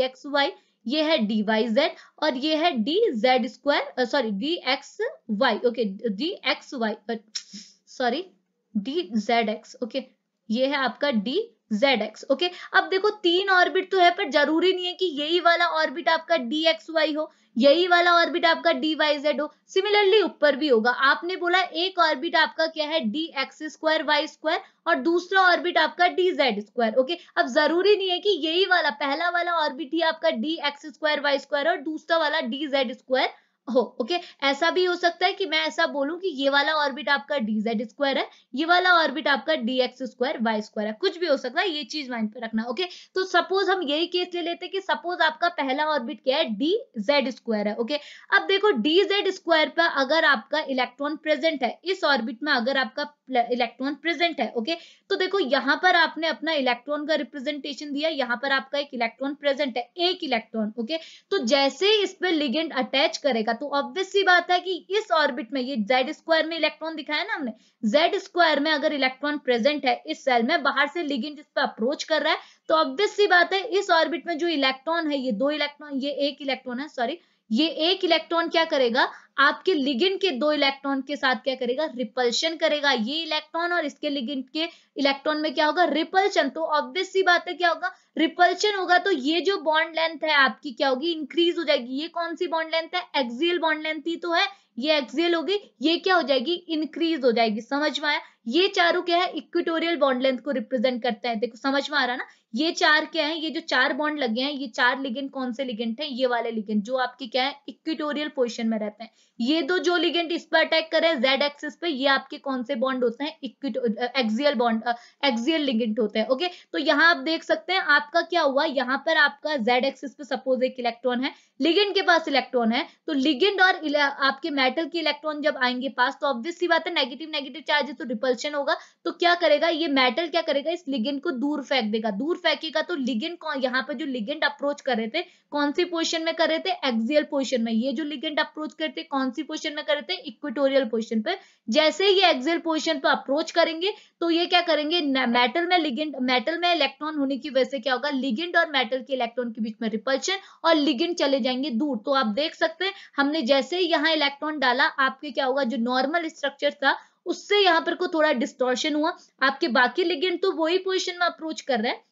ये है डी वाई जेड और ये है D Z square sorry D X Y okay D X Y sorry D Z X okay ये है आपका डी जेड एक्स ओके अब देखो तीन ऑर्बिट तो है पर जरूरी नहीं है कि यही वाला ऑर्बिट आपका डी एक्स वाई हो यही वाला ऑर्बिट आपका डी वाई जेड हो सिमिलरली ऊपर भी होगा आपने बोला एक ऑर्बिट आपका क्या है D X square Y square और दूसरा ऑर्बिट आपका डी जेड स्क्वायर ओके अब जरूरी नहीं है कि यही वाला पहला वाला ऑर्बिट ही आपका D X square Y square और दूसरा वाला डी जेड स्क्वायर हो ओके okay? ऐसा भी हो सकता है कि मैं ऐसा बोलूं कि ये वाला ऑर्बिट आपका डी जेड स्क्वायर है ये वाला ऑर्बिट आपका डी स्क्वायर वाई स्क्वायर है कुछ भी हो सकता है ये चीज माइंड पर रखना ओके okay? तो सपोज हम यही केस ले लेते हैं कि सपोज आपका पहला ऑर्बिट क्या है dz स्क्वायर है ओके okay? अब देखो dz स्क्वायर पर अगर आपका इलेक्ट्रॉन प्रेजेंट है इस ऑर्बिट में अगर आपका इलेक्ट्रॉन प्रेजेंट है ओके तो देखो यहाँ पर आपने अपना इलेक्ट्रॉन का रिप्रेजेंटेशन दिया यहाँ पर आपका एक इलेक्ट्रॉन प्रेजेंट है एक इलेक्ट्रॉन ओके तो जैसे इस पर लिगेंड अटैच करेगा तो ऑब्वियस सी बात है कि इस ऑर्बिट में ये जेड स्क्वायर में इलेक्ट्रॉन दिखाया ना हमने जेड स्क्वायर में अगर इलेक्ट्रॉन प्रेजेंट है इस सेल में बाहर से लिगेंड इस पर अप्रोच कर रहा है तो ऑब्वियस सी बात है इस ऑर्बिट में जो इलेक्ट्रॉन है ये दो इलेक्ट्रॉन ये एक इलेक्ट्रॉन है सॉरी ये एक इलेक्ट्रॉन क्या करेगा आपके लिगेंड के दो इलेक्ट्रॉन के साथ क्या करेगा रिपल्शन करेगा ये इलेक्ट्रॉन और इसके लिगेंड के इलेक्ट्रॉन में क्या होगा रिपल्शन तो ऑब्वियस सी बात है क्या होगा रिपल्शन होगा तो ये जो बॉन्ड लेंथ है आपकी क्या होगी इंक्रीज हो जाएगी ये कौन सी बॉन्ड लेंथ है एक्सियल बॉन्ड लेंथ ही तो है ये एक्सियल होगी ये क्या हो जाएगी इंक्रीज हो जाएगी समझ में आया ये चारों क्या है इक्विटोरियल बॉन्ड लेंथ को रिप्रेजेंट करता है देखो समझ में आ रहा ना ये चार क्या है ये जो चार बॉन्ड लगे हैं ये चार लिगेंट कौन से लिगेंट है ये वाले लिगेंट जो आपके क्या है इक्विटोरियल पोजिशन में रहते हैं ये दो जो लिगेंट इस पर अटैक करे जेड एक्सिस पे ये आपके कौन से बॉन्ड होते हैं एक्सियल बॉन्ड एक्सियल लिगेंट होते हैं ओके तो यहाँ आप देख सकते हैं आपका क्या हुआ यहाँ पर आपका जेड एक्सिस पे सपोज एक इलेक्ट्रॉन है लिगेंट के पास इलेक्ट्रॉन है तो लिगेंट और आपके मेटल के इलेक्ट्रॉन जब आएंगे पास तो ऑब्वियसली बात है नेगेटिव नेगेटिव चार्जेस तो रिपल्स रिएक्शन होगा तो क्या करेगा ये मेटल क्या करेगा इस लिगेंड को दूर फेंक देगा दूर फेंकेगा तो लिगेंड कौन यहाँ पर जो लिगेंड अप्रोच कर रहे थे कौन सी पोजिशन में कर रहे थे एक्सियल पोजिशन में ये जो लिगेंड अप्रोच करते कौन सी पोजिशन में कर रहे थे इक्विटोरियल पोजिशन पर जैसे ये एक्सियल पोजिशन पर अप्रोच करेंगे तो ये क्या करेंगे मेटल में लिगेंड मेटल में इलेक्ट्रॉन होने की वजह से क्या होगा लिगेंड और मेटल के इलेक्ट्रॉन के बीच में रिपल्शन और लिगेंड चले जाएंगे दूर तो आप देख सकते हैं हमने जैसे ही यहाँ इलेक्ट्रॉन डाला आपके क्या होगा जो नॉर्मल स्ट्रक्चर था उससे यहाँ पर को थोड़ा डिस्टोर्शन हुआ आपके बाकी लिगेंड तो वही पोजिशन में अप्रोच कर रहे हैं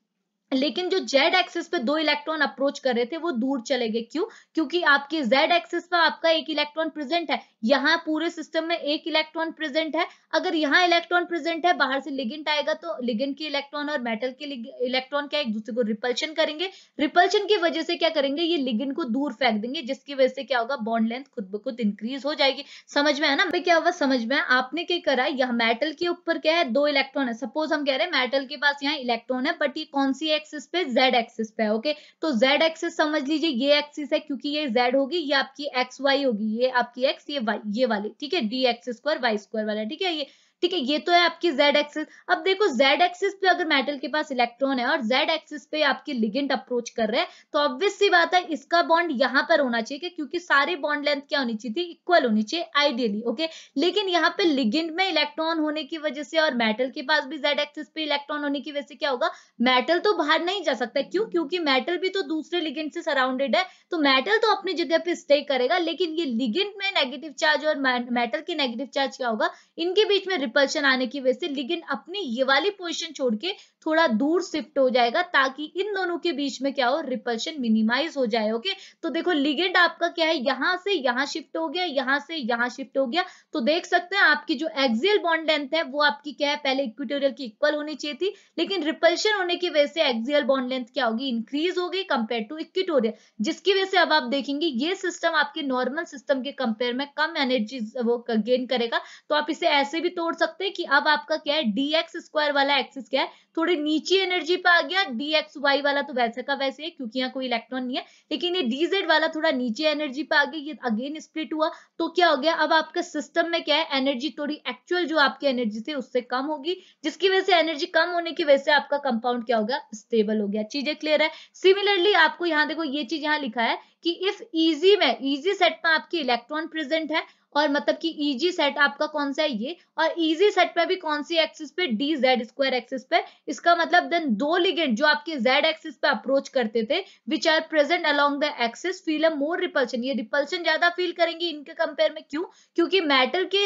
लेकिन जो जेड एक्सिस पे दो इलेक्ट्रॉन अप्रोच कर रहे थे वो दूर चले गए क्यों क्योंकि आपके जेड एक्सिस पर आपका एक इलेक्ट्रॉन प्रेजेंट है यहाँ पूरे सिस्टम में एक इलेक्ट्रॉन प्रेजेंट है अगर यहाँ इलेक्ट्रॉन प्रेजेंट है बाहर से लिगेंट आएगा तो लिगेंट के इलेक्ट्रॉन और मेटल के इलेक्ट्रॉन क्या एक दूसरे को रिपल्शन करेंगे रिपल्शन की वजह से क्या करेंगे ये लिगिन को दूर फेंक देंगे जिसकी वजह से क्या होगा बॉन्ड लेंथ खुद ब खुद इंक्रीज हो जाएगी समझ में है ना क्या हुआ समझ में आपने क्या करा यहाँ मेटल के ऊपर क्या है दो इलेक्ट्रॉन है सपोज हम कह रहे हैं मेटल के पास यहाँ इलेक्ट्रॉन है बट ये कौन सी एक्सिस पे जेड एक्सिस पे है ओके तो जेड एक्सिस समझ लीजिए ये एक्सिस है क्योंकि ये जेड होगी ये आपकी एक्स वाई होगी ये आपकी एक्स ये वाई ये वाली ठीक है D X square Y square वाला ठीक है ये ठीक है ये तो है आपकी जेड एक्सिस अब देखो जेड एक्सिस पे अगर मेटल के पास इलेक्ट्रॉन है और जेड एक्सिस पे आपकी लिगेंड अप्रोच कर रहे हैं तो ऑब्वियस सी बात है इसका बॉन्ड यहाँ पर होना चाहिए क्योंकि सारे बॉन्ड लेंथ क्या होनी चाहिए थी इक्वल होनी चाहिए आइडियली ओके लेकिन यहाँ पे लिगेंड में इलेक्ट्रॉन होने की वजह से और मेटल के पास भी जेड एक्सिस पे इलेक्ट्रॉन होने की वजह से क्या होगा मेटल तो बाहर नहीं जा सकता क्यों क्योंकि मेटल भी तो दूसरे लिगेंड से सराउंडेड है तो मेटल तो अपनी जगह पे स्टे करेगा लेकिन ये लिगेंड में नेगेटिव चार्ज और मेटल के नेगेटिव चार्ज क्या होगा इनके बीच में रिपल्शन आने की वजह से लिगेंड अपनी ये वाली पोजिशन छोड़ के थोड़ा दूर शिफ्ट हो जाएगा ताकि इन दोनों के बीच में क्या हो रिपल्शन मिनिमाइज हो जाए ओके तो देखो लिगेंड आपका क्या है यहां से यहां शिफ्ट हो गया यहां से यहां शिफ्ट हो गया तो देख सकते हैं आपकी जो एक्सियल बॉन्ड लेंथ है वो आपकी क्या है पहले इक्विटोरियल की इक्वल होनी चाहिए थी लेकिन रिपल्शन होने की वजह से एक्सियल बॉन्ड लेंथ क्या होगी इंक्रीज हो गई कंपेयर टू इक्विटोरियल जिसकी वजह से अब आप देखेंगे ये सिस्टम आपके नॉर्मल सिस्टम के कंपेयर में कम एनर्जी वो गेन करेगा तो आप इसे ऐसे भी तोड़ सकते हैं कि अब आपका क्या है डी एक्स स्क्वायर वाला एक्सिस क्या है थोड़ी फिर नीचे एनर्जी पे आ गया डी एक्स वाई वाला तो वैसे का वैसे है क्योंकि यहाँ कोई इलेक्ट्रॉन नहीं है लेकिन ये डी जेड वाला थोड़ा नीचे एनर्जी पे आ गया ये अगेन स्प्लिट हुआ तो क्या हो गया अब आपके सिस्टम में क्या है एनर्जी थोड़ी एक्चुअल जो आपकी एनर्जी थी उससे कम होगी जिसकी वजह से एनर्जी कम होने की वजह से आपका कंपाउंड क्या होगा स्टेबल हो गया चीजें क्लियर है सिमिलरली आपको यहाँ देखो ये चीज यहाँ लिखा है कि इफ इजी में इजी सेट में आपकी इलेक्ट्रॉन प्रेजेंट है और मतलब कि ईजी सेट आपका कौन सा है ये और ईजी सेट पे भी कौन सी एक्सिस पे डी जेड स्क्वायर एक्सिस पे इसका मतलब देन दो लिगेंड जो आपके जेड एक्सिस पे अप्रोच करते थे which are present along the axis feel a more repulsion ये रिपल्शन ज्यादा फील करेंगे इनके कंपेयर में क्यों क्योंकि मेटल के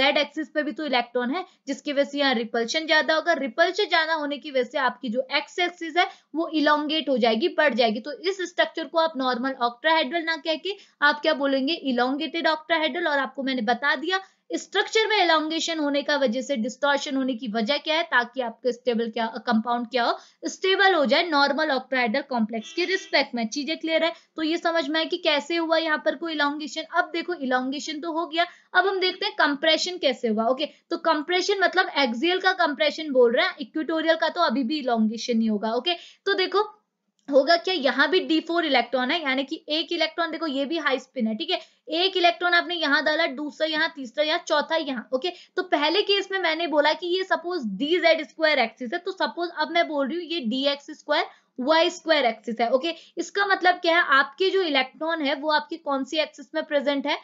जेड एक्सिस पे भी तो इलेक्ट्रॉन है जिसकी वजह से यहाँ रिपल्शन ज्यादा होगा रिपल्शन ज्यादा होने की वजह से आपकी जो एक्स एक्सिस है वो इलोंगेट हो जाएगी बढ़ जाएगी तो इस स्ट्रक्चर को आप नॉर्मल ऑक्ट्राहेड्रल ना कह के आप क्या बोलेंगे इलोंगेटेड ऑक्ट्राहेड्रल और आपको मैंने बता दिया स्ट्रक्चर में एलोंगेशन होने का वजह से डिस्टॉर्शन होने की वजह क्या है ताकि आपका स्टेबल क्या कंपाउंड क्या हो स्टेबल हो जाए नॉर्मल ऑक्ट्राइडल कॉम्प्लेक्स के रिस्पेक्ट में चीजें क्लियर है तो ये समझ में आए कि कैसे हुआ यहाँ पर कोई इलांगेशन अब देखो इलांगेशन तो हो गया अब हम देखते हैं कंप्रेशन कैसे हुआ ओके तो कंप्रेशन मतलब एक्सियल का कंप्रेशन बोल रहे हैं इक्विटोरियल का तो अभी भी इलांगेशन नहीं होगा ओके तो देखो होगा क्या यहाँ भी डी फोर इलेक्ट्रॉन है यानी कि एक इलेक्ट्रॉन देखो ये भी हाई स्पिन है ठीक है एक इलेक्ट्रॉन आपने यहाँ डाला दूसरा यहाँ तीसरा यहाँ चौथा यहाँ ओके तो पहले केस में मैंने बोला कि ये suppose D Z square axis है तो सपोज अब मैं बोल रही हूँ ये D X square Y square axis है ओके इसका मतलब क्या है आपके जो इलेक्ट्रॉन है वो आपकी कौन सी एक्सिस में प्रेजेंट है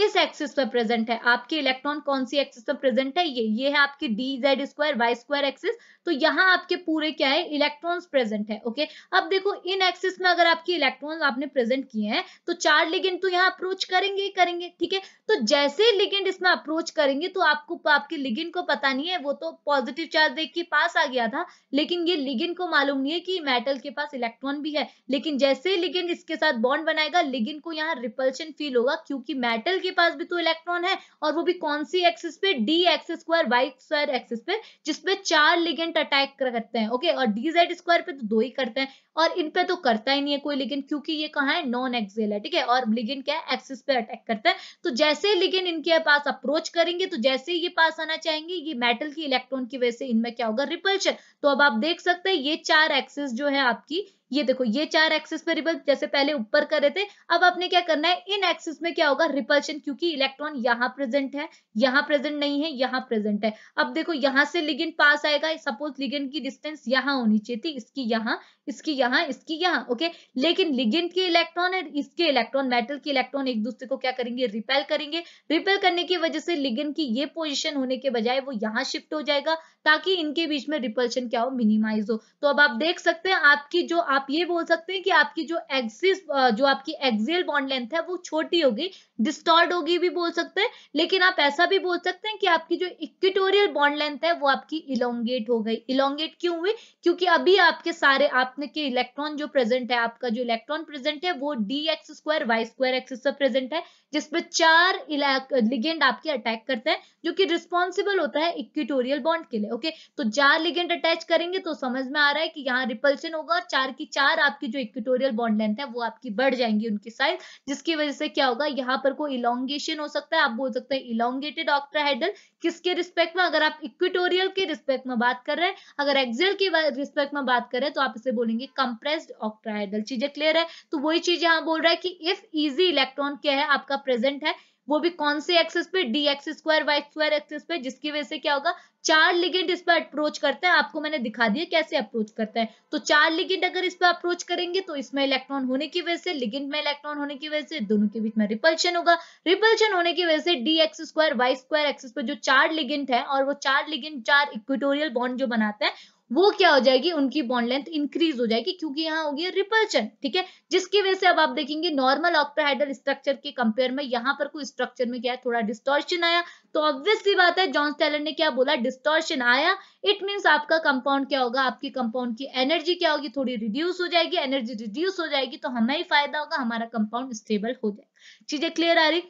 इस एक्सिस पर प्रेजेंट है आपके इलेक्ट्रॉन कौन सी एक्सिस पर प्रेजेंट है ये ये है आपकी D Z square Y square axis तो यहाँ आपके पूरे क्या है इलेक्ट्रॉन्स प्रेजेंट है ओके अब देखो इन एक्सिस में अगर आपके इलेक्ट्रॉन आपने प्रेजेंट किए हैं तो चार लिगेंड तो यहाँ अप्रोच करेंगे ही करेंगे ठीक है तो जैसे लिगेंड इसमें अप्रोच करेंगे तो आपको आपके लिगेंड को पता नहीं है वो तो पॉजिटिव चार्ज देख के पास आ गया था लेकिन ये लिगेंड को मालूम नहीं है कि मेटल के पास इलेक्ट्रॉन भी है लेकिन जैसे लिगेंड इसके साथ बॉन्ड बनाएगा लिगेंड को यहाँ रिपल्शन फील होगा क्योंकि मेटल के पास भी तो इलेक्ट्रॉन है और वो भी कौन सी एक्सिस पे D X square Y square axis पे जिसपे चार लिगेंट अटैक करते हैं ओके और डी जेड स्क्वायर पे तो दो ही करते हैं और इन पे तो करता ही नहीं है कोई लिगेंट क्योंकि ये कहा है नॉन एक्सेल है ठीक है और लिगेंट क्या है एक्सिस पे अटैक करता है तो जैसे लिगेंट इनके पास अप्रोच करेंगे तो जैसे ये पास आना चाहेंगे ये मेटल की इलेक्ट्रॉन की वजह से इनमें क्या होगा रिपल्शन तो अब आप देख सकते हैं ये चार एक्सिस जो है आपकी ये देखो ये चार एक्सिस पे रिपल जैसे पहले ऊपर कर रहे थे अब आपने क्या करना है इन एक्सिस में क्या होगा रिपल्शन क्योंकि इलेक्ट्रॉन यहाँ प्रेजेंट है यहाँ प्रेजेंट नहीं है यहाँ प्रेजेंट है अब देखो यहाँ से लिगिन पास आएगा सपोज लिगिन की डिस्टेंस यहाँ होनी चाहिए थी इसकी यहाँ इसकी यहाँ इसकी यहाँ ओके लेकिन लिगिन के इलेक्ट्रॉन और इसके इलेक्ट्रॉन मेटल के इलेक्ट्रॉन एक दूसरे को क्या करेंगे रिपेल करेंगे रिपेल करने की वजह से लिगिन की ये पोजिशन होने के बजाय वो यहाँ शिफ्ट हो जाएगा ताकि इनके बीच में रिपल्शन क्या हो मिनिमाइज हो तो अब आप देख सकते हैं आपकी जो आप आप ये बोल सकते हैं कि आपकी जो एक्सिस जो आपकी एक्सियल बॉन्ड लेंथ है वो छोटी होगी डिस्टॉर्ड होगी भी बोल सकते हैं लेकिन आप ऐसा भी बोल सकते हैं कि आपकी जो इक्विटोरियल बॉन्ड लेंथ है वो आपकी इलोंगेट हो गई इलोंगेट क्यों हुई क्योंकि अभी आपके सारे आपने के इलेक्ट्रॉन जो प्रेजेंट है आपका जो इलेक्ट्रॉन प्रेजेंट है वो D X square Y square axis पर प्रेजेंट है जिसमें चार लिगेंड आपके अटैक करते हैं जो कि रिस्पॉन्सिबल होता है इक्विटोरियल बॉन्ड के लिए ओके तो चार लिगेंड अटैच करेंगे तो समझ में आ रहा है कि यहाँ रिपल्शन होगा और चार की चार आपकी जो इक्विटोरियल बॉन्ड लेंथ है वो आपकी बढ़ जाएंगी उनकी साइज जिसकी वजह से क्या होगा यहाँ पर कोई इलांगेशन हो सकता है आप बोल सकते हैं इलोंगेटेड ऑक्ट्राहेडल किसके रिस्पेक्ट में अगर आप इक्विटोरियल के रिस्पेक्ट में बात कर रहे हैं अगर एक्सेल के रिस्पेक्ट में बात करें तो आप इसे बोलेंगे कंप्रेस्ड ऑक्ट्राहेडल चीजें क्लियर है तो वही चीज यहाँ बोल रहा है कि इफ इजी इलेक्ट्रॉन क्या है आपका प्रेजेंट है वो भी कौन से एक्सेस पे D X square Y square axes पे जिसकी वजह से क्या होगा चार लिगेंड इस पर अप्रोच करते हैं आपको मैंने दिखा दिया कैसे अप्रोच करता है तो चार लिगेंड अगर इस पर अप्रोच करेंगे तो इसमें इलेक्ट्रॉन होने की वजह से लिगेंड में इलेक्ट्रॉन होने की वजह से दोनों के बीच में रिपल्शन होगा रिपल्शन होने की वजह से D X square Y square axes पे जो चार लिगेंट है और वो चार लिगेंट चार इक्विटोरियल बॉन्ड जो बनाते हैं वो क्या हो जाएगी उनकी बॉन्ड लेंथ इंक्रीज हो जाएगी क्योंकि यहाँ होगी रिपल्शन ठीक है जिसकी वजह से अब आप देखेंगे नॉर्मल ऑक्टाहाइड्रल स्ट्रक्चर के कंपेयर में यहाँ पर कोई स्ट्रक्चर में क्या है थोड़ा डिस्टोर्शन आया तो ऑब्वियसली बात है जॉन स्टेलर ने क्या बोला डिस्टोर्शन आया इट मीन्स आपका कंपाउंड क्या होगा आपकी कंपाउंड की एनर्जी क्या होगी थोड़ी रिड्यूस हो जाएगी एनर्जी रिड्यूस हो जाएगी तो हमें ही फायदा होगा हमारा कंपाउंड स्टेबल हो जाएगा चीजें क्लियर आ रही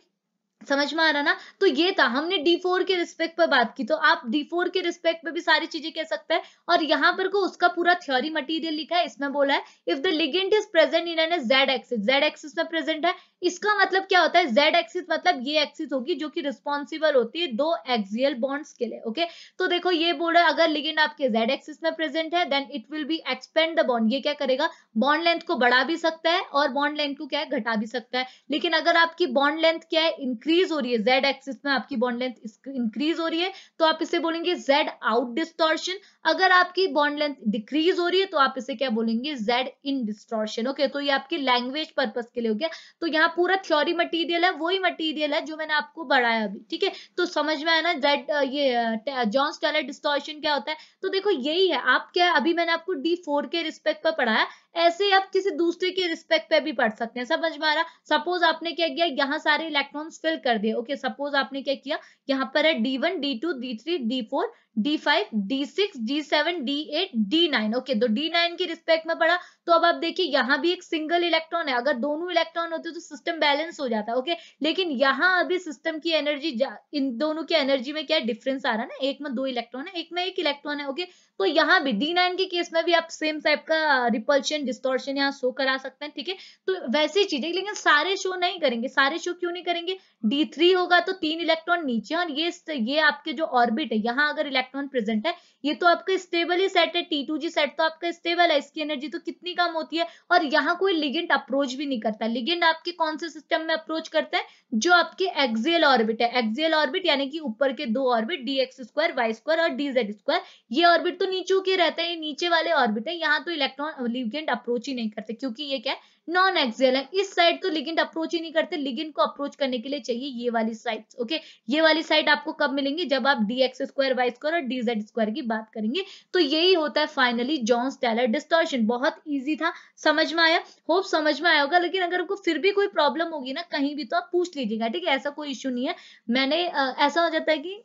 समझ में आ रहा ना तो ये था हमने D4 के रिस्पेक्ट पर बात की तो आप D4 के रिस्पेक्ट पर भी सारी चीजें कह सकते हैं और यहाँ पर को उसका पूरा थ्योरी मटेरियल लिखा है इसमें बोला है if the ligand is present in an Z axis Z axis में प्रेजेंट है इसका मतलब क्या होता है जेड एक्सिस मतलब ये एक्सिस होगी जो कि रिस्पॉन्सिबल होती है दो एक्सियल बॉन्ड्स के लिए ओके तो देखो ये बोल रहा है अगर लिगेंड आपके जेड एक्सिस में प्रेजेंट है then it will be expand the bond ये क्या करेगा बॉन्ड लेंथ को बढ़ा भी सकता है और बॉन्ड लेंथ को क्या है घटा भी सकता है लेकिन अगर आपकी बॉन्ड लेंथ क्या है इंक्रीज हो रही है जेड एक्सिस में आपकी बॉन्ड लेंथ इंक्रीज हो रही है तो आप इसे बोलेंगे जेड आउट डिस्टोर्शन अगर आपकी बॉन्ड लेंथ डिक्रीज हो रही है तो आप इसे क्या बोलेंगे जेड इन डिस्टोर्शन ओके तो ये आपकी लैंग्वेज पर्पज के लिए हो गया तो यहाँ पूरा थ्योरी मटेरियल है वही मटेरियल है जो मैंने आपको बढ़ाया अभी ठीक है तो समझ में आया ना जेड ये जॉन्स टेलर डिस्टॉर्शन क्या होता है तो देखो यही है आप क्या अभी मैंने आपको डी फोर के रिस्पेक्ट पर पढ़ाया ऐसे आप किसी दूसरे के रिस्पेक्ट पे भी पढ़ सकते हैं समझ में आ रहा सपोज आपने क्या किया यहाँ सारे इलेक्ट्रॉन्स फिल कर दिए ओके सपोज आपने क्या किया यहाँ पर है D one D two D three D four D five D six D seven D eight D nine okay तो डी नाइन की रिस्पेक्ट में पड़ा तो अब आप देखिए यहाँ भी एक सिंगल इलेक्ट्रॉन है अगर दोनों इलेक्ट्रॉन होते तो सिस्टम बैलेंस हो जाता ओके लेकिन यहाँ अभी सिस्टम की एनर्जी इन दोनों की एनर्जी में क्या डिफरेंस आ रहा है ना एक में दो इलेक्ट्रॉन है एक में एक इलेक्ट्रॉन है ओके तो यहाँ भी डी नाइन के केस में भी आप सेम टाइप का रिपल्शन डिस्टोर्शन यहाँ शो करा सकते हैं ठीक है तो वैसी चीजें लेकिन सारे शो नहीं करेंगे सारे शो क्यों नहीं करेंगे डी थ्री होगा तो तीन इलेक्ट्रॉन नीचे और ये ये आपके जो ऑर्बिट है यहाँ अगर इलेक्ट्रॉन प्रेजेंट है ये तो आपका स्टेबल ही सेट है टी टू जी सेट तो आपका स्टेबल है इसकी एनर्जी तो कितनी कम होती है और यहाँ कोई लिगेंट अप्रोच भी नहीं करता लिगेंट आपके कौन से सिस्टम में अप्रोच करता है जो आपके एक्सियल ऑर्बिट है एक्सियल ऑर्बिट यानी कि ऊपर के दो orbit D X square Y square और डी जेड स्क्वायर ये ऑर्बिट तो नीचे के रहते हैं नीचे वाले ऑर्बिट है यहाँ तो इलेक्ट्रॉन लिगेंट अप्रोच ही नहीं करते क्योंकि ये क्या है नॉन एक्सियल है इस साइड तो लिगिन अप्रोच ही नहीं करते लिगिन को अप्रोच करने के लिए चाहिए ये वाली साइड ओके ये वाली साइड आपको कब मिलेंगी जब आप D X square Y square और डी जेड स्क्वायर की बात करेंगे तो यही होता है फाइनली जॉन्स टेलर डिस्टॉर्शन बहुत ईजी था समझ में आया होप समझ में आया होगा लेकिन अगर आपको फिर भी कोई प्रॉब्लम होगी ना कहीं भी तो आप पूछ लीजिएगा ठीक है ऐसा कोई इश्यू नहीं है मैंने आ, ऐसा हो जाता है कि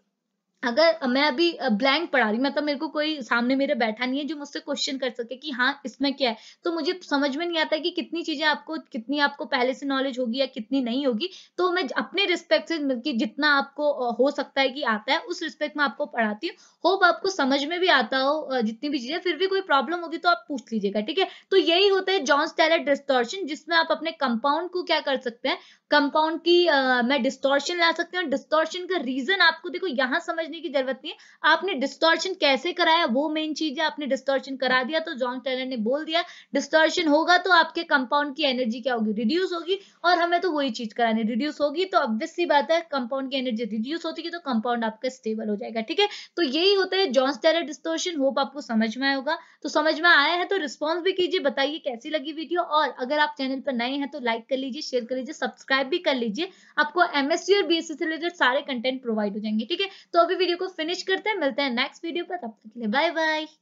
अगर मैं अभी ब्लैंक पढ़ा रही मतलब मेरे को कोई सामने मेरे बैठा नहीं है जो मुझसे क्वेश्चन कर सके कि हाँ इसमें क्या है तो मुझे समझ में नहीं आता कि कितनी चीजें आपको कितनी आपको पहले से नॉलेज होगी या कितनी नहीं होगी तो मैं अपने रिस्पेक्ट से मतलब कि जितना आपको हो सकता है कि आता है उस रिस्पेक्ट में आपको पढ़ाती हूँ होप आपको समझ में भी आता हो जितनी भी चीजें फिर भी कोई प्रॉब्लम होगी तो आप पूछ लीजिएगा ठीक है तो यही होता है जॉन्स टैलेट डिस्टोर्शन जिसमें आप अपने कंपाउंड को क्या कर सकते हैं कंपाउंड की मैं डिस्टोर्शन ला सकते हैं डिस्टोर्शन का रीजन आपको देखो यहाँ समझ समझने की जरूरत नहीं है आपने डिस्टोर्शन कैसे कराया वो मेन चीज है आपने डिस्टोर्शन करा दिया तो जॉन टेलर ने बोल दिया डिस्टोर्शन होगा तो आपके कंपाउंड की एनर्जी क्या होगी रिड्यूस होगी और हमें तो वही चीज करानी रिड्यूस होगी तो ऑब्वियसली बात है कंपाउंड की एनर्जी रिड्यूस होती है तो कंपाउंड आपका स्टेबल हो जाएगा ठीक है तो यही होता है जॉन टेलर डिस्टोर्शन होप आपको समझ में आएगा तो समझ में आया है तो रिस्पॉन्स भी कीजिए बताइए कैसी लगी वीडियो और अगर आप चैनल पर नए हैं तो लाइक कर लीजिए शेयर कर लीजिए सब्सक्राइब भी कर लीजिए आपको एमएससी और बीएससी से रिलेटेड सारे कंटेंट प्रोवाइड हो जाएंगे ठीक है तो अभी वीडियो को फिनिश करते हैं मिलते हैं नेक्स्ट वीडियो पर तब तक के लिए बाय बाय